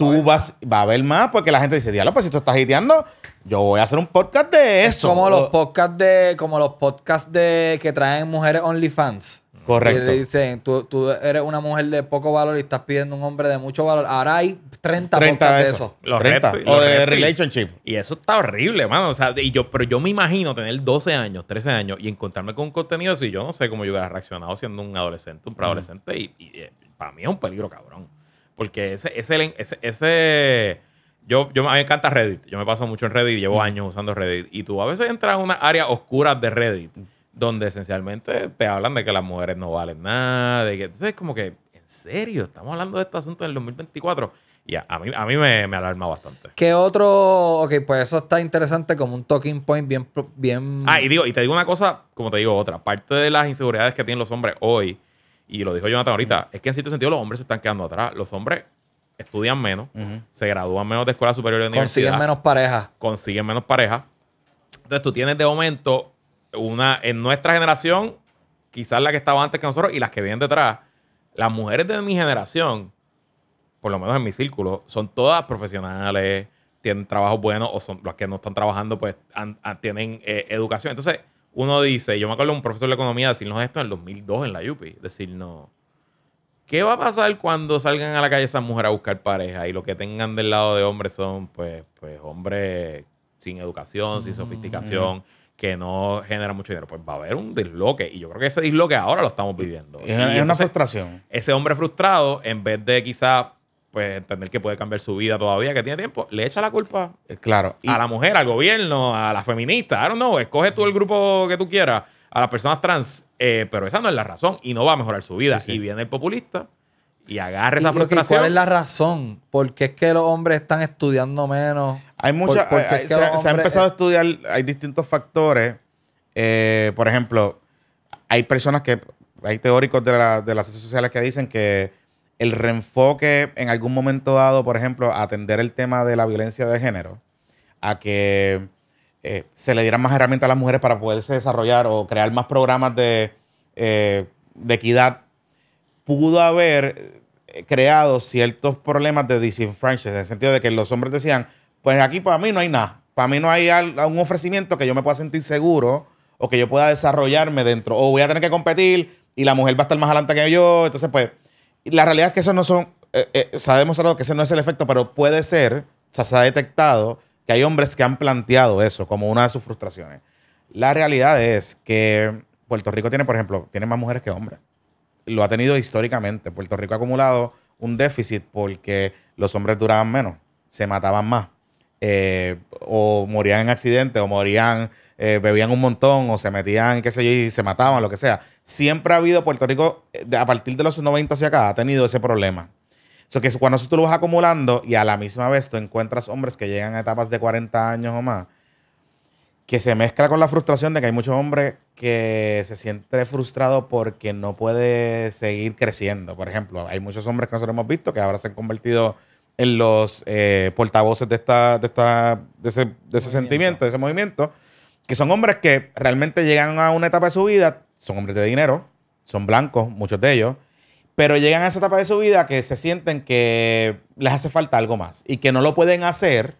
tú vas, va a haber más, porque la gente dice, diablo, pues si tú estás hiteando, yo voy a hacer un podcast de eso. como los podcasts de, como los podcasts de que traen mujeres OnlyFans. Correcto. Y le dicen, tú, eres una mujer de poco valor y estás pidiendo un hombre de mucho valor. Ahora hay 30, 30 de eso. 30. o de relationship. Y eso está horrible, mano. O sea, y yo, pero yo me imagino tener 12 años, 13 años y encontrarme con un contenido así. Yo no sé cómo yo hubiera reaccionado siendo un adolescente, un preadolescente. y, eh, para mí es un peligro, cabrón. Porque ese, ese, ese, yo, yo, me encanta Reddit. Yo me paso mucho en Reddit, llevo años usando Reddit. Y tú a veces entras a una área oscura de Reddit, donde esencialmente te hablan de que las mujeres no valen nada, de que... Entonces es como que, ¿en serio? Estamos hablando de este asunto en el 2024. Y a, mí, a mí me, alarma bastante. ¿Qué otro...? Ok, pues eso está interesante como un talking point bien... bien... Ah, y, digo, y te digo una cosa, como te digo otra. Parte de las inseguridades que tienen los hombres hoy y lo dijo Jonathan ahorita, es que en cierto sentido los hombres se están quedando atrás. Los hombres estudian menos, se gradúan menos de escuela superior de universidad. Consiguen menos parejas. Consiguen menos pareja. Entonces tú tienes de momento una, en nuestra generación, quizás la que estaba antes que nosotros y las que vienen detrás, las mujeres de mi generación, por lo menos en mi círculo, son todas profesionales, tienen trabajos buenos o son las que no están trabajando, pues tienen eh, educación. Entonces, uno dice, yo me acuerdo de un profesor de economía decirnos esto en el 2002 en la UPI, decirnos, ¿qué va a pasar cuando salgan a la calle esas mujeres a buscar pareja y lo que tengan del lado de hombres son, pues, pues hombres sin educación, sin mm. sofisticación, que no generan mucho dinero? Pues va a haber un desloque y yo creo que ese desloque ahora lo estamos viviendo. Es, y es una frustración. Ese hombre frustrado, en vez de quizá pues entender que puede cambiar su vida todavía, que tiene tiempo, le echa la culpa eh, claro, a la mujer, al gobierno, a la feminista, I don't know, escoge tú el grupo que tú quieras, a las personas trans, eh, pero esa no es la razón y no va a mejorar su vida. Y viene el populista y agarra esa frustración. ¿Cuál es la razón? Porque es que los hombres están estudiando menos. Hay muchas, se, ha empezado a estudiar, hay distintos factores. Eh, por ejemplo, hay personas que, hay teóricos de, de las redes sociales que dicen que el reenfoque en algún momento dado, por ejemplo, a atender el tema de la violencia de género, a que eh, se le dieran más herramientas a las mujeres para poderse desarrollar o crear más programas de, eh, equidad, pudo haber eh, creado ciertos problemas de disenfranchise, en el sentido de que los hombres decían, pues aquí para mí no hay nada, para mí no hay un ofrecimiento que yo me pueda sentir seguro o que yo pueda desarrollarme dentro, o voy a tener que competir y la mujer va a estar más adelante que yo, entonces pues la realidad es que eso no son, eh, eh, sabemos algo que ese no es el efecto, pero puede ser, o sea, se ha detectado que hay hombres que han planteado eso como una de sus frustraciones. La realidad es que Puerto Rico tiene, por ejemplo, tiene más mujeres que hombres. Lo ha tenido históricamente. Puerto Rico ha acumulado un déficit porque los hombres duraban menos, se mataban más, eh, o morían en accidente o morían eh, bebían un montón o se metían, qué sé yo, y se mataban, lo que sea. Siempre ha habido Puerto Rico, eh, a partir de los 90 hacia acá, ha tenido ese problema. So que cuando tú lo vas acumulando y a la misma vez tú encuentras hombres que llegan a etapas de 40 años o más, que se mezcla con la frustración de que hay muchos hombres que se sienten frustrados porque no puede seguir creciendo. Por ejemplo, hay muchos hombres que nosotros hemos visto que ahora se han convertido en los eh, portavoces de, esta, esta, de ese, de ese sentimiento, de ese movimiento que son hombres que realmente llegan a una etapa de su vida, son hombres de dinero, son blancos, muchos de ellos, pero llegan a esa etapa de su vida que se sienten que les hace falta algo más y que no lo pueden hacer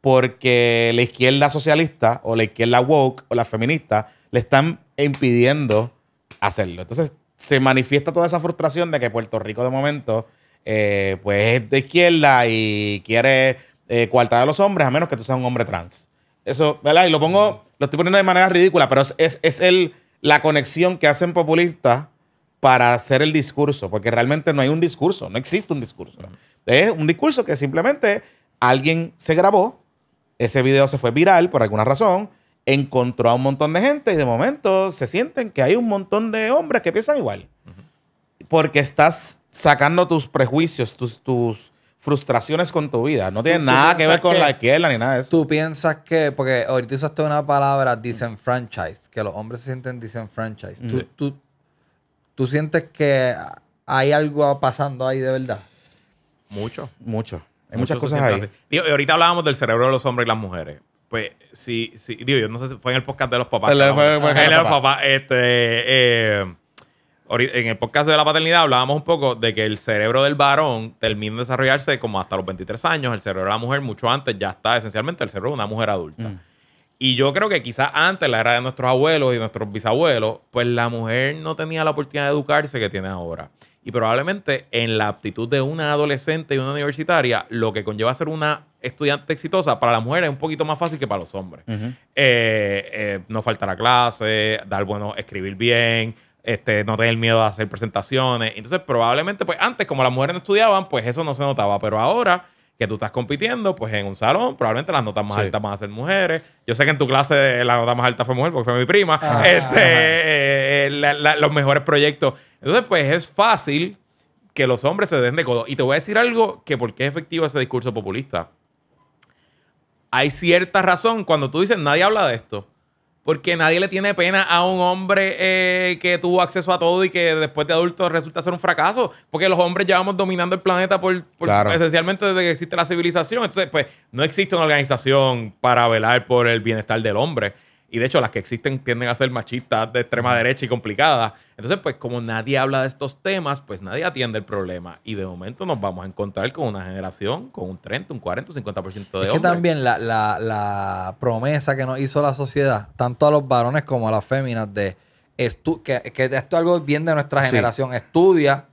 porque la izquierda socialista o la izquierda woke o la feminista le están impidiendo hacerlo. Entonces se manifiesta toda esa frustración de que Puerto Rico de momento eh, pues es de izquierda y quiere eh, coartar a los hombres a menos que tú seas un hombre trans. Eso, ¿verdad? Y lo pongo lo estoy poniendo de manera ridícula, pero es, el, la conexión que hacen populistas para hacer el discurso, porque realmente no hay un discurso, no existe un discurso. Es un discurso que simplemente alguien se grabó, ese video se fue viral por alguna razón, encontró a un montón de gente y de momento se sienten que hay un montón de hombres que piensan igual. Porque estás sacando tus prejuicios, tus, tus, frustraciones con tu vida. No tiene nada que ver con la izquierda ni nada de eso. Tú piensas que, porque ahorita usaste una palabra disenfranchised, que los hombres se sienten disenfranchised. ¿Tú, tú, sientes que hay algo pasando ahí de verdad? Mucho. Mucho. Hay muchas cosas ahí. Y ahorita hablábamos del cerebro de los hombres y las mujeres. Pues sí, sí, digo, yo no sé si fue en el podcast de los papás. El, este, en el podcast de la paternidad hablábamos un poco de que el cerebro del varón termina de desarrollarse como hasta los 23 años, el cerebro de la mujer mucho antes ya está esencialmente el cerebro de una mujer adulta. Mm. Y yo creo que quizás antes, la era de nuestros abuelos y nuestros bisabuelos, pues la mujer no tenía la oportunidad de educarse que tiene ahora. Y probablemente en la aptitud de una adolescente y una universitaria, lo que conlleva ser una estudiante exitosa para la mujer es un poquito más fácil que para los hombres. Eh, eh, no faltar a clase, dar bueno, escribir bien, este, no tener miedo a hacer presentaciones. Entonces, probablemente, pues antes, como las mujeres no estudiaban, pues eso no se notaba. Pero ahora que tú estás compitiendo, pues en un salón, probablemente las notas más altas van a ser mujeres. Yo sé que en tu clase la nota más alta fue mujer, porque fue mi prima. Ah. Este, eh, eh, los mejores proyectos. Entonces, pues es fácil que los hombres se den de codo. Y te voy a decir algo que porque es efectivo ese discurso populista. Hay cierta razón cuando tú dices, nadie habla de esto. Porque nadie le tiene pena a un hombre eh, que tuvo acceso a todo y que después de adulto resulta ser un fracaso. Porque los hombres llevamos dominando el planeta por, esencialmente desde que existe la civilización. Entonces, pues, no existe una organización para velar por el bienestar del hombre. Y de hecho, las que existen tienden a ser machistas de extrema derecha y complicadas. Entonces, pues como nadie habla de estos temas, pues nadie atiende el problema. Y de momento nos vamos a encontrar con una generación con un 30, un 40, un 50% de es hombres. Es que también la, promesa que nos hizo la sociedad, tanto a los varones como a las féminas, de que, que esto es algo bien de nuestra generación. Estudia,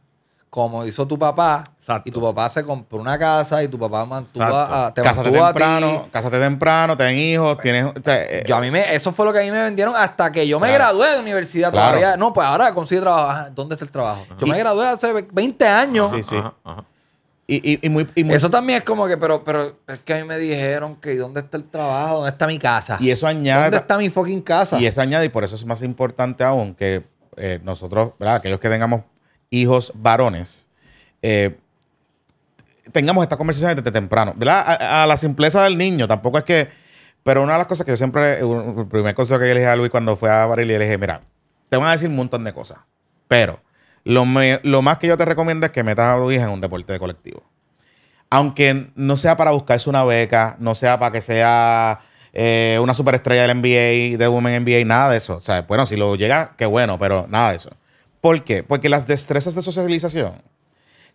como hizo tu papá, y tu papá se compró una casa y tu papá mantuvo a, temprano, a temprano, ten hijos, tienes... Eh, yo a mí me, eso fue lo que a mí me vendieron hasta que yo me gradué de universidad todavía. No, pues ahora consigue trabajo. ¿Dónde está el trabajo? Yo me gradué hace 20 años. sí, sí. y, y, muy, Eso también es como que, pero, pero es que a mí me dijeron que ¿dónde está el trabajo? ¿Dónde está mi casa? Y eso añade... ¿Dónde está mi fucking casa? Y eso añade, y por eso es más importante aún que eh, nosotros, ¿verdad? Aquellos que tengamos hijos varones, eh, tengamos esta conversación desde temprano. A, la simpleza del niño, tampoco es que. Pero una de las cosas que yo siempre. El primer consejo que yo le dije a Luis cuando fue a Baril, le dije: Mira, te van a decir un montón de cosas, pero lo, más que yo te recomiendo es que metas a Luis en un deporte de colectivo. Aunque no sea para buscarse una beca, no sea para que sea eh, una superestrella del NBA, de Women NBA, nada de eso. O sea, bueno, si lo llega, qué bueno, pero nada de eso. ¿Por qué? Porque las destrezas de socialización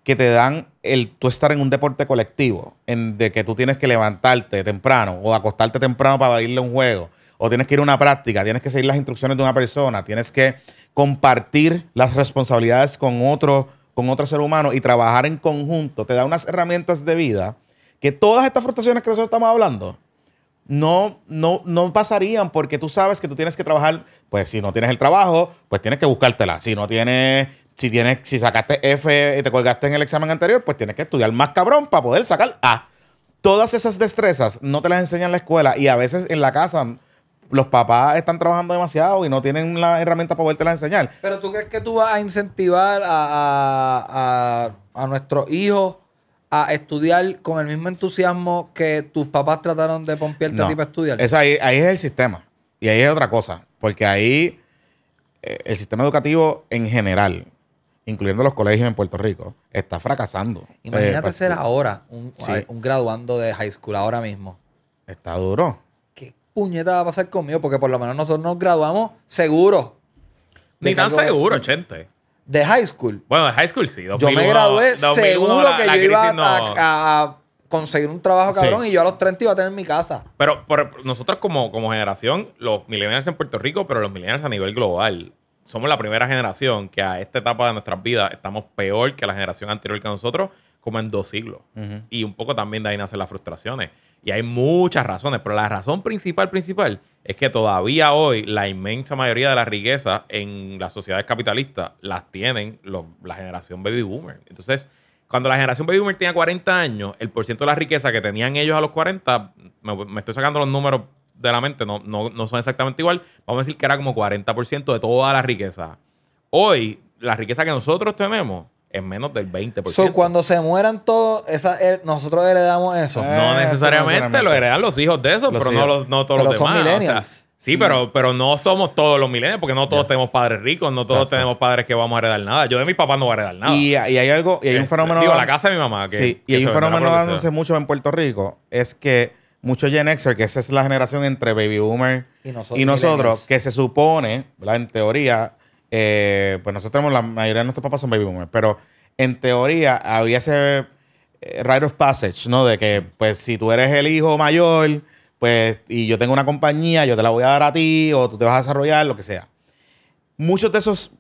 que te dan el tú estar en un deporte colectivo, en de que tú tienes que levantarte temprano o acostarte temprano para irle a un juego, o tienes que ir a una práctica, tienes que seguir las instrucciones de una persona, tienes que compartir las responsabilidades con otro, con otro ser humano y trabajar en conjunto, te da unas herramientas de vida que todas estas frustraciones que nosotros estamos hablando no, no, no pasarían porque tú sabes que tú tienes que trabajar, pues si no tienes el trabajo, pues tienes que buscártela. Si no tienes, si tienes, si sacaste F y te colgaste en el examen anterior, pues tienes que estudiar más cabrón para poder sacar A. Todas esas destrezas no te las enseñan en la escuela y a veces en la casa los papás están trabajando demasiado y no tienen la herramienta para volverte a enseñar. Pero tú crees que tú vas a incentivar a, a, a, a nuestros hijos a estudiar con el mismo entusiasmo que tus papás trataron de pompearte tipo a ti estudiar? ahí, es el sistema. Y ahí es otra cosa. Porque ahí eh, el sistema educativo en general, incluyendo los colegios en Puerto Rico, está fracasando. Imagínate eh, ser pues, ahora un, graduando de high school ahora mismo. Está duro. ¿Qué puñeta va a pasar conmigo? Porque por lo menos nosotros nos graduamos seguros. Ni tan seguro gente de high school. Bueno, de high school sí. yo me gradué seguro que iba a, conseguir un trabajo cabrón y yo a los 30 iba a tener mi casa. Pero, pero nosotros como, como generación, los millennials en Puerto Rico, pero los millennials a nivel global, somos la primera generación que a esta etapa de nuestras vidas estamos peor que la generación anterior que nosotros como en dos siglos. Y un poco también de ahí nacen las frustraciones. Y hay muchas razones, pero la razón principal, principal, es que todavía hoy la inmensa mayoría de la riqueza en las sociedades capitalistas las tienen la generación baby boomer. Entonces, cuando la generación baby boomer tenía 40 años, el porcentaje de la riqueza que tenían ellos a los 40, me, estoy sacando los números de la mente, no, no, no son exactamente igual, vamos a decir que era como 40% de toda la riqueza. Hoy, la riqueza que nosotros tenemos en menos del 20%. cuando se mueran todos, esa, eh, nosotros heredamos eso. Eh, no necesariamente, lo heredan los hijos de esos, pero no, todos los son demás. sí, pero, mm. pero no somos todos los milenios porque no todos tenemos padres ricos, no todos tenemos padres que vamos a heredar nada. Yo de mi papá no voy a heredar nada. Y, hay algo, y hay un eh, fenómeno. Digo, la casa de mi mamá. sí, y hay un fenómeno dándose mucho en Puerto Rico, es que muchos Gen Xer, que esa es la generación entre Baby Boomer y nosotros, que se supone, en teoría, eh, pues nosotros tenemos, la mayoría de nuestros papás son baby boomers, pero en teoría había ese eh, rite of passage, ¿no? De que, pues, si tú eres el hijo mayor, pues, y yo tengo una compañía, yo te la voy a dar a ti, o tú te vas a desarrollar, lo que sea. Muchos de esos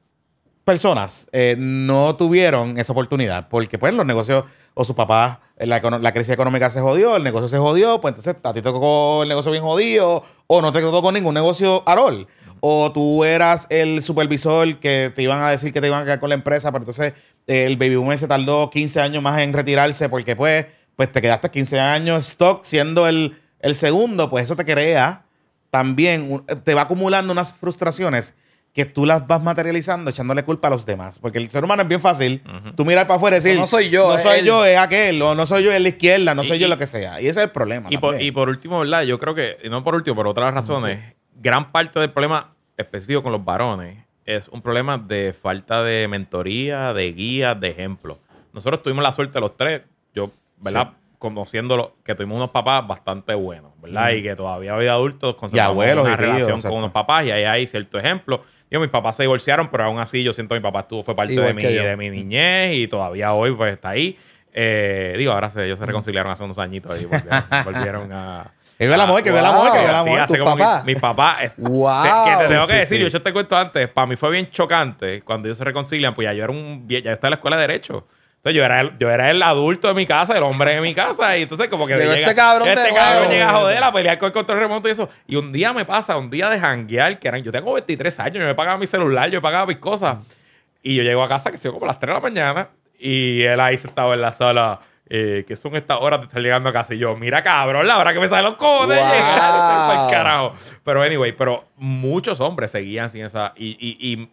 personas eh, no tuvieron esa oportunidad porque pues los negocios o sus papás, la, la, crisis económica se jodió, el negocio se jodió, pues entonces a ti te tocó el negocio bien jodido o no te tocó con ningún negocio arol o tú eras el supervisor que te iban a decir que te iban a quedar con la empresa, pero entonces eh, el baby boomer se tardó 15 años más en retirarse porque pues, pues te quedaste 15 años stock siendo el, segundo, pues eso te crea también, eh, te va acumulando unas frustraciones que tú las vas materializando echándole culpa a los demás. Porque el ser humano es bien fácil. Tú miras para afuera y decir, no, soy yo. No soy yo, es aquel. O no soy yo, es la izquierda. No soy yo, lo que sea. Y ese es el problema. Y por, y por, último, ¿verdad? Yo creo que, no por último, por otras razones, gran parte del problema específico con los varones, es un problema de falta de mentoría, de guía, de ejemplo. Nosotros tuvimos la suerte los tres, yo, ¿verdad? Conociendo Conociéndolo, que tuvimos unos papás bastante buenos, ¿verdad? Y que todavía había adultos con abuelos una y relación con unos papás y ahí hay cierto ejemplo. Yo, mis papás se divorciaron, pero aún así yo siento que mi papá estuvo, fue parte de mi, niñez y todavía hoy pues está ahí. Eh, digo, ahora ellos se reconciliaron hace unos añitos y volvieron a... Que vea la mujer, que vea la mujer, que ve el amor. hace papá? Mi, papá. wow. te, que te tengo que decir, yo te cuento antes, para mí fue bien chocante cuando ellos se reconcilian, pues ya yo era un ya estaba en la escuela de derecho. Entonces yo era el, yo era el adulto de mi casa, el hombre de mi casa. Y entonces como que llega, este cabrón, este cabrón llega a joder a pelear con el control remoto y eso. Y un día me pasa, un día de janguear, que eran, yo tengo 23 años, yo me pagaba mi celular, yo pagaba mis cosas. Y yo llego a casa que se como las 3 de la mañana y él ahí sentado en la sala. Eh, que son estas horas de estar llegando a casa. yo, mira, cabrón, la hora que me salen los cojones Pero, anyway, pero muchos hombres seguían sin esa. Y,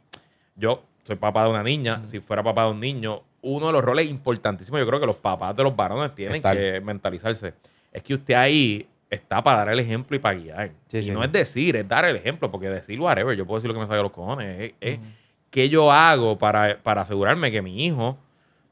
yo soy papá de una niña. Si fuera papá de un niño, uno de los roles importantísimos, yo creo que los papás de los varones tienen que mentalizarse. Es que usted ahí está para dar el ejemplo y para guiar. y no es decir, es dar el ejemplo, porque decir whatever, yo puedo decir lo que me sale los cojones. Es, que yo hago para, para asegurarme que mi hijo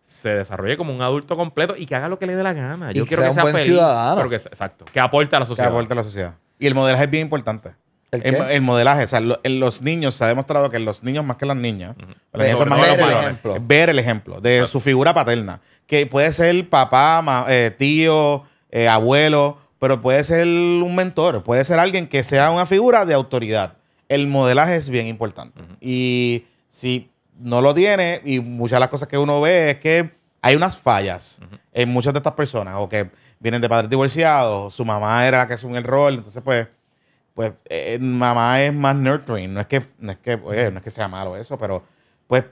se desarrolle como un adulto completo y que haga lo que le dé la gana. Yo quiero que sea un buen ciudadano. exacto, que aporte a la sociedad. Que aporte a la sociedad. Y el modelaje es bien importante. ¿El, modelaje, o sea, en los niños se ha demostrado que en los niños más que las niñas, ver, el ejemplo. ver el ejemplo de su figura paterna, que puede ser papá, eh, tío, eh, abuelo, pero puede ser un mentor, puede ser alguien que sea una figura de autoridad. El modelaje es bien importante. Y si no lo tiene y muchas de las cosas que uno ve es que hay unas fallas en muchas de estas personas o que vienen de padres divorciados, su mamá era la que es un error, entonces pues, pues eh, mamá es más nurturing, no es que, no es que, no es que sea malo eso, pero pues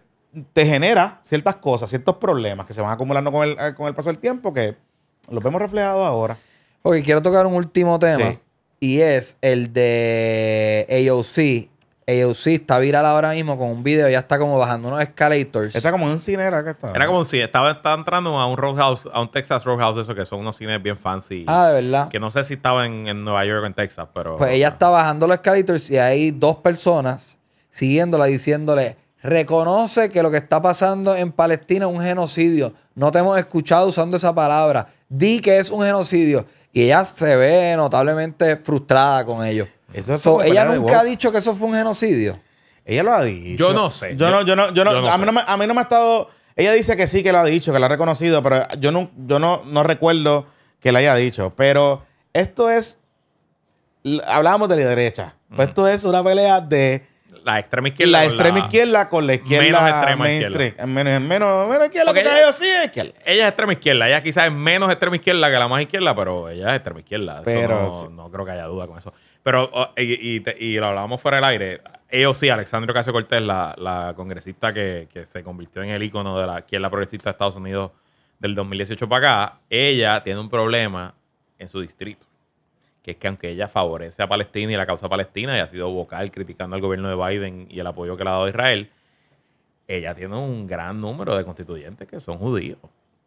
te genera ciertas cosas, ciertos problemas que se van acumulando con el, eh, con el paso del tiempo que los vemos reflejados ahora. Ok, quiero tocar un último tema y es el de AOC sí, está viral ahora mismo con un video, ya está como bajando unos escalators. Está como en un cine, era que está? Era como si estaba, entrando a un Roadhouse, a un Texas Roadhouse, eso que son unos cines bien fancy. Ah, de verdad. Que no sé si estaba en, Nueva York o en Texas, pero. Pues ella está bajando los escalators y hay dos personas siguiéndola diciéndole: reconoce que lo que está pasando en Palestina es un genocidio. No te hemos escuchado usando esa palabra. Di que es un genocidio. Y ella se ve notablemente frustrada con ellos ella nunca ha dicho que eso fue un genocidio. Ella lo ha dicho. Yo no sé. Yo, no, yo no, a, mí no me, ha estado. Ella dice que sí, que lo ha dicho, que lo ha reconocido, pero yo no, yo no, no recuerdo que la haya dicho. Pero esto es. Hablábamos de la derecha. Pues esto es una pelea de la extrema izquierda. La extrema izquierda con la izquierda. Menos extrema izquierda. Menos, izquierda. ella, sí es izquierda. Ella es extrema izquierda. Ella quizás es menos extrema izquierda que la más izquierda, pero ella es extrema izquierda. Pero, no, creo que haya duda con eso. Pero, oh, y, y, lo hablábamos fuera del aire, ellos eh, sí, Alexandria Ocasio Cortés, la, congresista que, se convirtió en el ícono de la, que la progresista de Estados Unidos del 2018 para acá, ella tiene un problema en su distrito. Que es que aunque ella favorece a Palestina y la causa palestina y ha sido vocal criticando al gobierno de Biden y el apoyo que le ha dado a Israel, ella tiene un gran número de constituyentes que son judíos.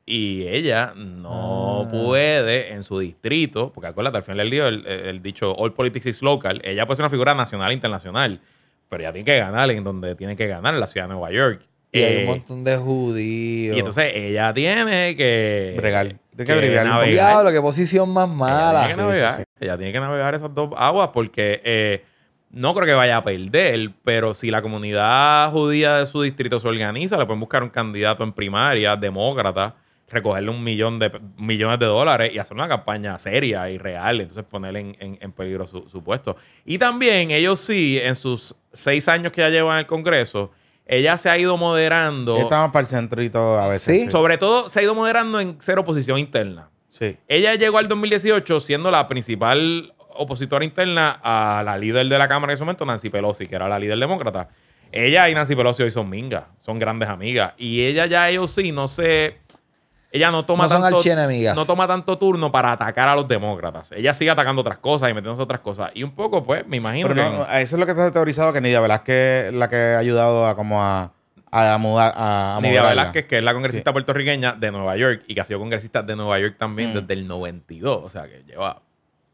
Y ella no ah. puede en su distrito, porque acuérdate, al final del día el, dicho all politics is local, ella puede ser una figura nacional e internacional, pero ella tiene que ganar en donde tiene que ganar, en la ciudad de Nueva York. Y hay un eh, montón de judíos. Y entonces ella tiene que. Regal. Tiene que, que navegar. lo que posición más mala. Ella tiene que navegar, esas dos aguas porque eh, no creo que vaya a perder, pero si la comunidad judía de su distrito se organiza, le pueden buscar un candidato en primaria, demócrata recogerle un millón de millones de dólares y hacer una campaña seria y real, entonces ponerle en, peligro su, puesto. Y también ellos sí, en sus seis años que ya llevan en el Congreso, ella se ha ido moderando. Estamos para el centrito a veces. ¿Sí? Sobre todo se ha ido moderando en ser oposición interna. Sí. Ella llegó al 2018 siendo la principal opositora interna a la líder de la Cámara en ese momento, Nancy Pelosi, que era la líder demócrata. Ella y Nancy Pelosi hoy son mingas, son grandes amigas. Y ella ya ellos sí no se... Sé, ella no toma, tanto, no toma tanto turno para atacar a los demócratas. Ella sigue atacando otras cosas y metiéndose otras cosas. Y un poco, pues, me imagino Pero No, eso es lo que está teorizado que Nidia Velázquez la que ha ayudado a como a... A, mudar, a, a Nidia Velázquez, que es la congresista puertorriqueña de Nueva York y que ha sido congresista de Nueva York también mm. desde el 92. O sea, que lleva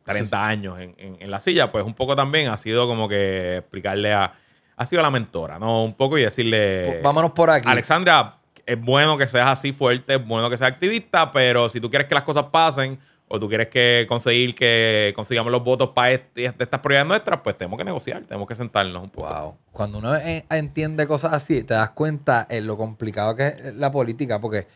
30 años en, en la silla. Pues un poco también ha sido como que explicarle a ha sido la mentora, ¿no? Un poco y decirle. Pues, vámonos por aquí. Alexandra, es bueno que seas así fuerte, es bueno que seas activista, pero si tú quieres que las cosas pasen o tú quieres que conseguir que consigamos los votos para este, estas prioridades nuestras, pues tenemos que negociar, tenemos que sentarnos un poco. Cuando uno eh, entiende cosas así, te das cuenta en eh, lo complicado que es eh, la política, porque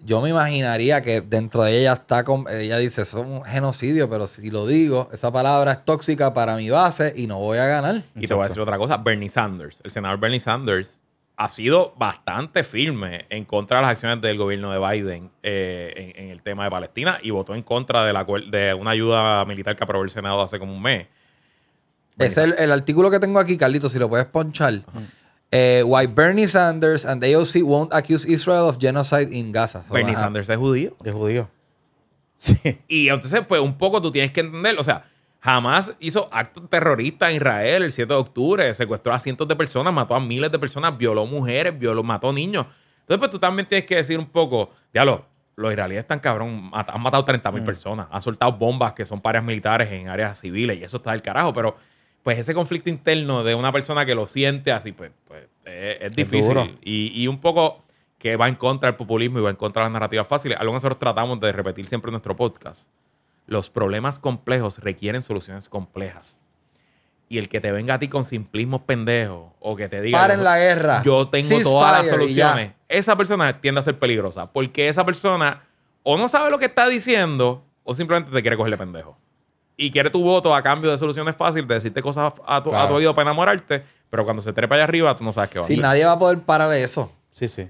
yo me imaginaría que dentro de ella está, ella dice, son es un genocidio, pero si lo digo, esa palabra es tóxica para mi base y no voy a ganar. Y te voy a decir otra cosa, Bernie Sanders, el senador Bernie Sanders, ha sido bastante firme en contra de las acciones del gobierno de Biden eh, en, el tema de Palestina y votó en contra de, la, de una ayuda militar que aprobó el Senado hace como un mes. Es el, artículo que tengo aquí, Carlito, si lo puedes ponchar. Eh, why Bernie Sanders and AOC won't accuse Israel of genocide in Gaza. Bernie Sanders es judío. Es judío. Sí. Y entonces, pues un poco tú tienes que entender, o sea, Jamás hizo actos terroristas en Israel el 7 de octubre, secuestró a cientos de personas, mató a miles de personas, violó mujeres, violó, mató niños. Entonces, pues tú también tienes que decir un poco, diálogo, los israelíes están cabrón, han matado 30 mil mm. personas, han soltado bombas que son pares militares en áreas civiles y eso está del carajo, pero pues ese conflicto interno de una persona que lo siente así, pues, pues es, difícil. y, y, un poco que va en contra del populismo y va en contra de las narrativas fáciles. Algo que nosotros tratamos de repetir siempre en nuestro podcast. Los problemas complejos requieren soluciones complejas. Y el que te venga a ti con simplismo pendejo o que te diga. Paren la guerra. Yo tengo todas las soluciones. Esa persona tiende a ser peligrosa porque esa persona o no sabe lo que está diciendo o simplemente te quiere cogerle pendejo. Y quiere tu voto a cambio de soluciones fáciles, de decirte cosas a tu, oído para enamorarte, pero cuando se trepa allá arriba, tú no sabes qué va a hacer. Si nadie va a poder parar eso. Sí, sí.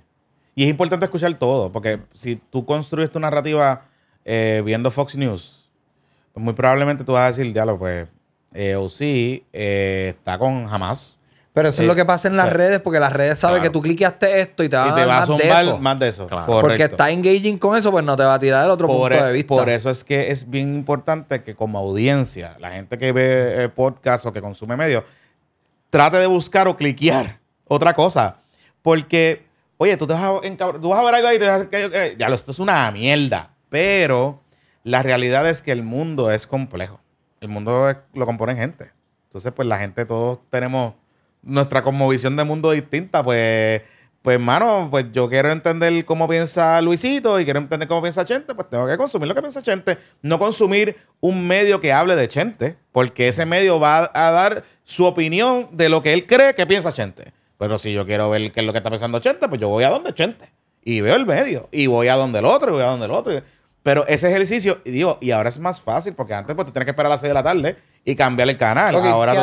Y es importante escuchar todo, porque si tú construyes tu narrativa eh, viendo Fox News, muy probablemente tú vas a decir, lo pues eh, o sí, eh, está con jamás. Pero eso es lo que eh, pasa en las redes, porque las redes saben que tú cliqueaste esto y te va a dar más, de eso. más de eso. Porque está engaging con eso, pues no te va a tirar el otro punto e- de vista. Por eso es que es bien importante que como audiencia, la gente que ve podcast o que consume medios, trate de buscar o cliquear otra cosa. Porque, oye, tú, te vas, a, tú vas a ver algo ahí y te vas a... Ya, esto es una mierda. Pero la realidad es que el mundo es complejo. El mundo lo componen gente. Entonces, pues la gente, todos tenemos nuestra visión de mundo distinta, pues pues mano, pues yo quiero entender cómo piensa Luisito y quiero entender cómo piensa Chente, pues tengo que consumir lo que piensa Chente, no consumir un medio que hable de Chente, porque ese medio va a dar su opinión de lo que él cree que piensa Chente. Pero si yo quiero ver qué es lo que está pensando Chente, pues yo voy a donde Chente y veo el medio y voy a donde el otro y voy a donde el otro. Pero ese ejercicio, y digo, y ahora es más fácil, porque antes pues, te tienes que esperar a las 6 de la tarde y cambiar el canal. ahora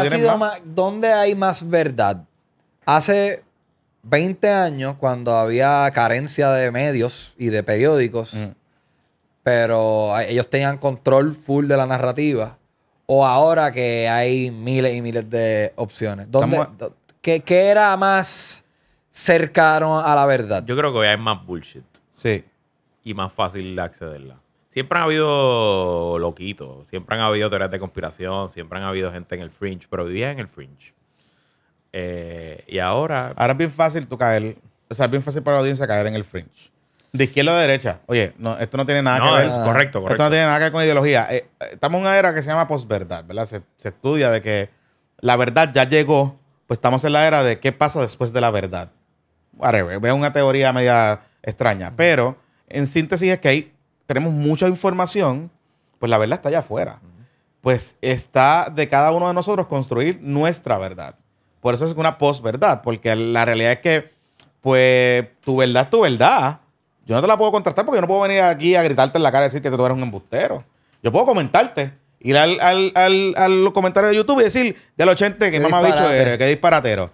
¿Dónde hay más verdad? Hace 20 años, cuando había carencia de medios y de periódicos, mm. pero eh, ellos tenían control full de la narrativa. O ahora que hay miles y miles de opciones. ¿qué, ¿Qué era más cercano a la verdad? Yo creo que hoy hay más bullshit. Sí y más fácil de accederla. Siempre han habido loquitos, siempre han habido teorías de conspiración, siempre han habido gente en el fringe, pero vivía en el fringe. Eh, y ahora... Ahora es bien fácil tú caer, o sea, es bien fácil para la audiencia caer en el fringe. De izquierda a derecha. Oye, esto no tiene nada que ver. Correcto, correcto. Esto no tiene nada que ver con ideología. Eh, eh, estamos en una era que se llama posverdad, ¿verdad? Se, estudia de que la verdad ya llegó, pues estamos en la era de qué pasa después de la verdad. Whatever. Es una teoría media extraña, pero en síntesis es que ahí tenemos mucha información, pues la verdad está allá afuera. Pues está de cada uno de nosotros construir nuestra verdad. Por eso es una post-verdad, porque la realidad es que, pues, tu verdad es tu verdad. Yo no te la puedo contrastar porque yo no puedo venir aquí a gritarte en la cara y decir que tú eres un embustero. Yo puedo comentarte, ir al, al, al, comentario de YouTube y decir del 80 que mamá bicho eres, que disparatero.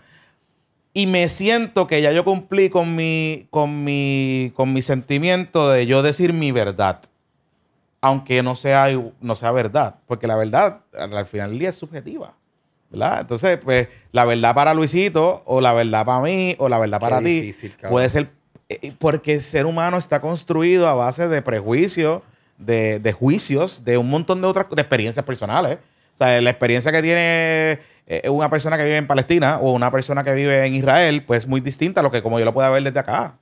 Y me siento que ya yo cumplí con mi, con mi, con mi sentimiento de yo decir mi verdad. Aunque no sea, no sea verdad. Porque la verdad al final día es subjetiva. ¿verdad? Entonces, pues, la verdad para Luisito, o la verdad para mí, o la verdad para ti, puede ser. Eh, eh, porque el ser humano está construido a base de prejuicios, de, de juicios, de un montón de otras de experiencias personales. O sea, la experiencia que tiene eh, una persona que vive en Palestina o una persona que vive en Israel, pues es muy distinta a lo que como yo lo pueda ver desde acá.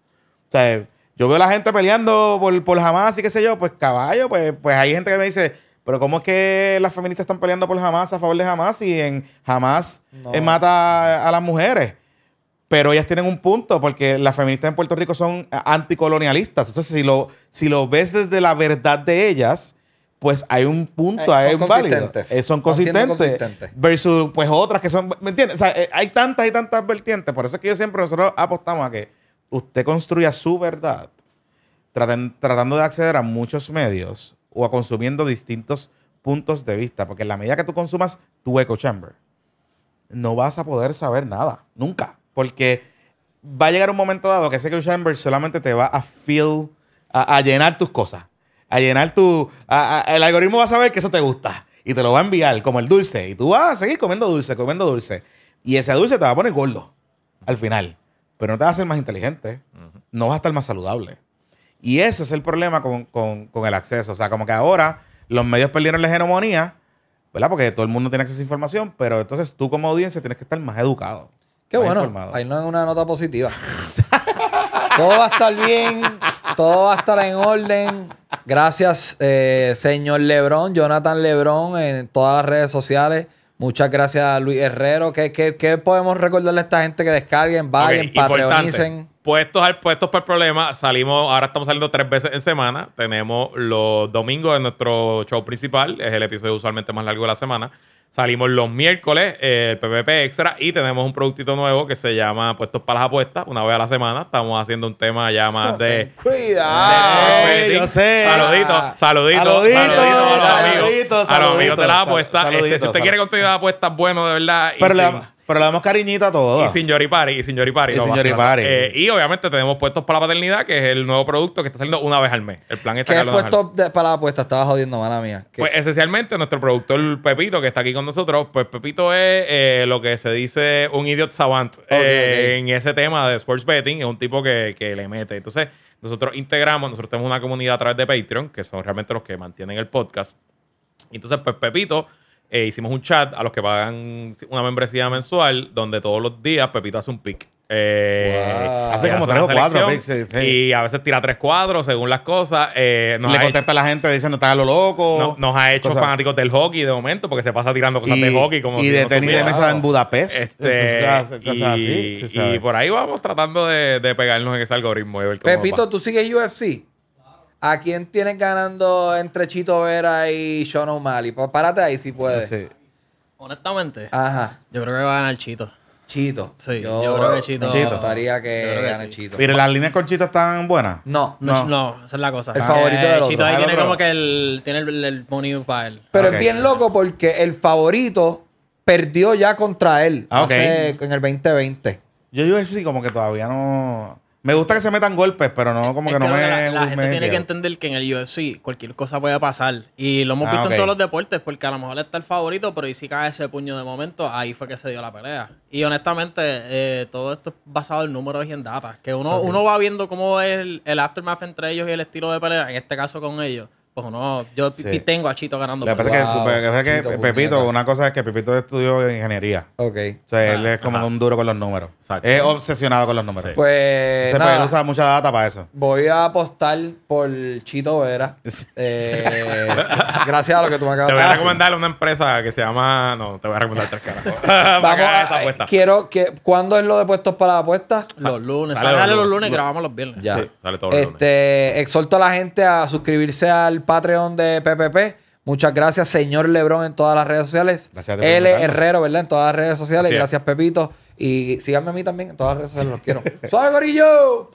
O sea, yo veo a la gente peleando por, por Hamas y qué sé yo, pues caballo, pues, pues hay gente que me dice, pero ¿cómo es que las feministas están peleando por Hamas, a favor de Hamas y en Hamas eh, mata a, las mujeres? Pero ellas tienen un punto, porque las feministas en Puerto Rico son anticolonialistas. Entonces, si lo, si lo ves desde la verdad de ellas, pues hay un punto, eh, hay un válido. Eh, son consistentes. Versus, pues otras que son. ¿Me entiendes? O sea, eh, hay tantas y tantas vertientes. Por eso es que yo siempre, nosotros apostamos a que usted construya su verdad tratando de acceder a muchos medios o consumiendo distintos puntos de vista. Porque en la medida que tú consumas tu echo chamber, no vas a poder saber nada. Nunca. Porque va a llegar un momento dado que ese echo chamber solamente te va a fill, a llenar tus cosas a llenar tu... el algoritmo va a saber que eso te gusta y te lo va a enviar como el dulce y tú vas a seguir comiendo dulce, comiendo dulce. Y ese dulce te va a poner gordo al final, pero no te va a hacer más inteligente, no vas a estar más saludable. Y ese es el problema con, el acceso. O sea, como que ahora los medios perdieron la hegemonía, ¿verdad? Porque todo el mundo tiene acceso a información, pero entonces tú como audiencia tienes que estar más educado. Qué bueno. Ahí no es una nota positiva. todo va a estar bien, todo va a estar en orden. Gracias, eh, señor Lebrón, Jonathan Lebrón, en todas las redes sociales. Muchas gracias, Luis Herrero. ¿Qué, podemos recordarle a esta gente que descarguen, vayan, okay, patreonicen? Puestos, al, puestos por el problema, salimos, ahora estamos saliendo tres veces en semana. Tenemos los domingos en nuestro show principal, es el episodio usualmente más largo de la semana. Salimos los miércoles, eh, el PPP Extra, y tenemos un productito nuevo que se llama Puestos para las Apuestas. Una vez a la semana estamos haciendo un tema ya más de. ¡Cuidado! yo sé. Saluditos, saluditos. Saluditos, saluditos, a los amigos. Saluditos, de las apuestas. Este, si usted quiere contenido de apuestas bueno, de verdad. y pero le damos cariñito a todo. Y sin Yoripari, y sin Y eh, y obviamente tenemos puestos para la paternidad, que es el nuevo producto que está saliendo una vez al mes. El plan es sacarlo. ¿Qué puesto para la apuesta? Estaba jodiendo, mala mía. Pues esencialmente nuestro productor Pepito, que está aquí con nosotros, pues Pepito es eh, lo que se dice un idiot savant eh, en ese tema de sports betting. Es un tipo que, que le mete. Entonces, nosotros integramos, nosotros tenemos una comunidad a través de Patreon, que son realmente los que mantienen el podcast. Entonces, pues Pepito eh, hicimos un chat a los que pagan una membresía mensual donde todos los días Pepito hace un pick. Eh, hace como tres o cuatro picks, Y a veces tira tres cuadros según las cosas. Eh, Le contesta a la gente, dice, no estás a lo loco. nos ha hecho fanáticos del hockey de momento porque se pasa tirando cosas de hockey. y de tenis de mesa en Budapest. y, por ahí vamos tratando de, pegarnos en ese algoritmo. Pepito, ¿tú sigues UFC? ¿A quién tienes ganando entre Chito Vera y Sean O'Malley? Pues párate ahí si puedes. Sí. Honestamente, Ajá. yo creo que va a ganar Chito. Chito. Sí, yo, creo que Chito. Me gustaría que, que gane Chito. Mire, las líneas con Chito están buenas. No. No, no, esa es la cosa. El favorito eh, de los. Chito ahí tiene como que el, tiene el, money para él. Pero es bien loco porque el favorito perdió ya contra él Ah, en el 2020. Yo digo sí, como que todavía no. Me gusta que se metan golpes, pero no, como que, no me. La, gente tiene que entender que en el UFC cualquier cosa puede pasar. Y lo hemos ah, visto en todos los deportes, porque a lo mejor está el favorito, pero y si cae ese puño de momento, ahí fue que se dio la pelea. Y honestamente, eh, todo esto es basado en números y en datas. Que uno, uno va viendo cómo es el, el aftermath entre ellos y el estilo de pelea, en este caso con ellos pues no, yo tengo a Chito ganando. Lo que que, Pepito, una cosa es que Pepito estudió ingeniería. Ok. O sea, él es como un duro con los números. Es obsesionado con los números. Pues. Se puede usar mucha data para eso. Voy a apostar por Chito Vera. Eh, gracias a lo que tú me acabas de decir. Te voy a recomendar una empresa que se llama. No, te voy a recomendar tres caras. Vamos a esa apuesta. Eh, quiero que. ¿Cuándo es lo de puestos para apuestas? Los lunes. Sale, los lunes, y grabamos los viernes. Ya. Sí, sale todo el este, lunes. Exhorto a la gente a suscribirse al Patreon de PPP. Muchas gracias, señor Lebrón, en todas las redes sociales. Gracias L Herrero, ¿verdad? En todas las redes sociales. Gracias, Pepito. Y síganme a mí también en todas las redes sociales. Los quiero. ¡Suave, gorillo!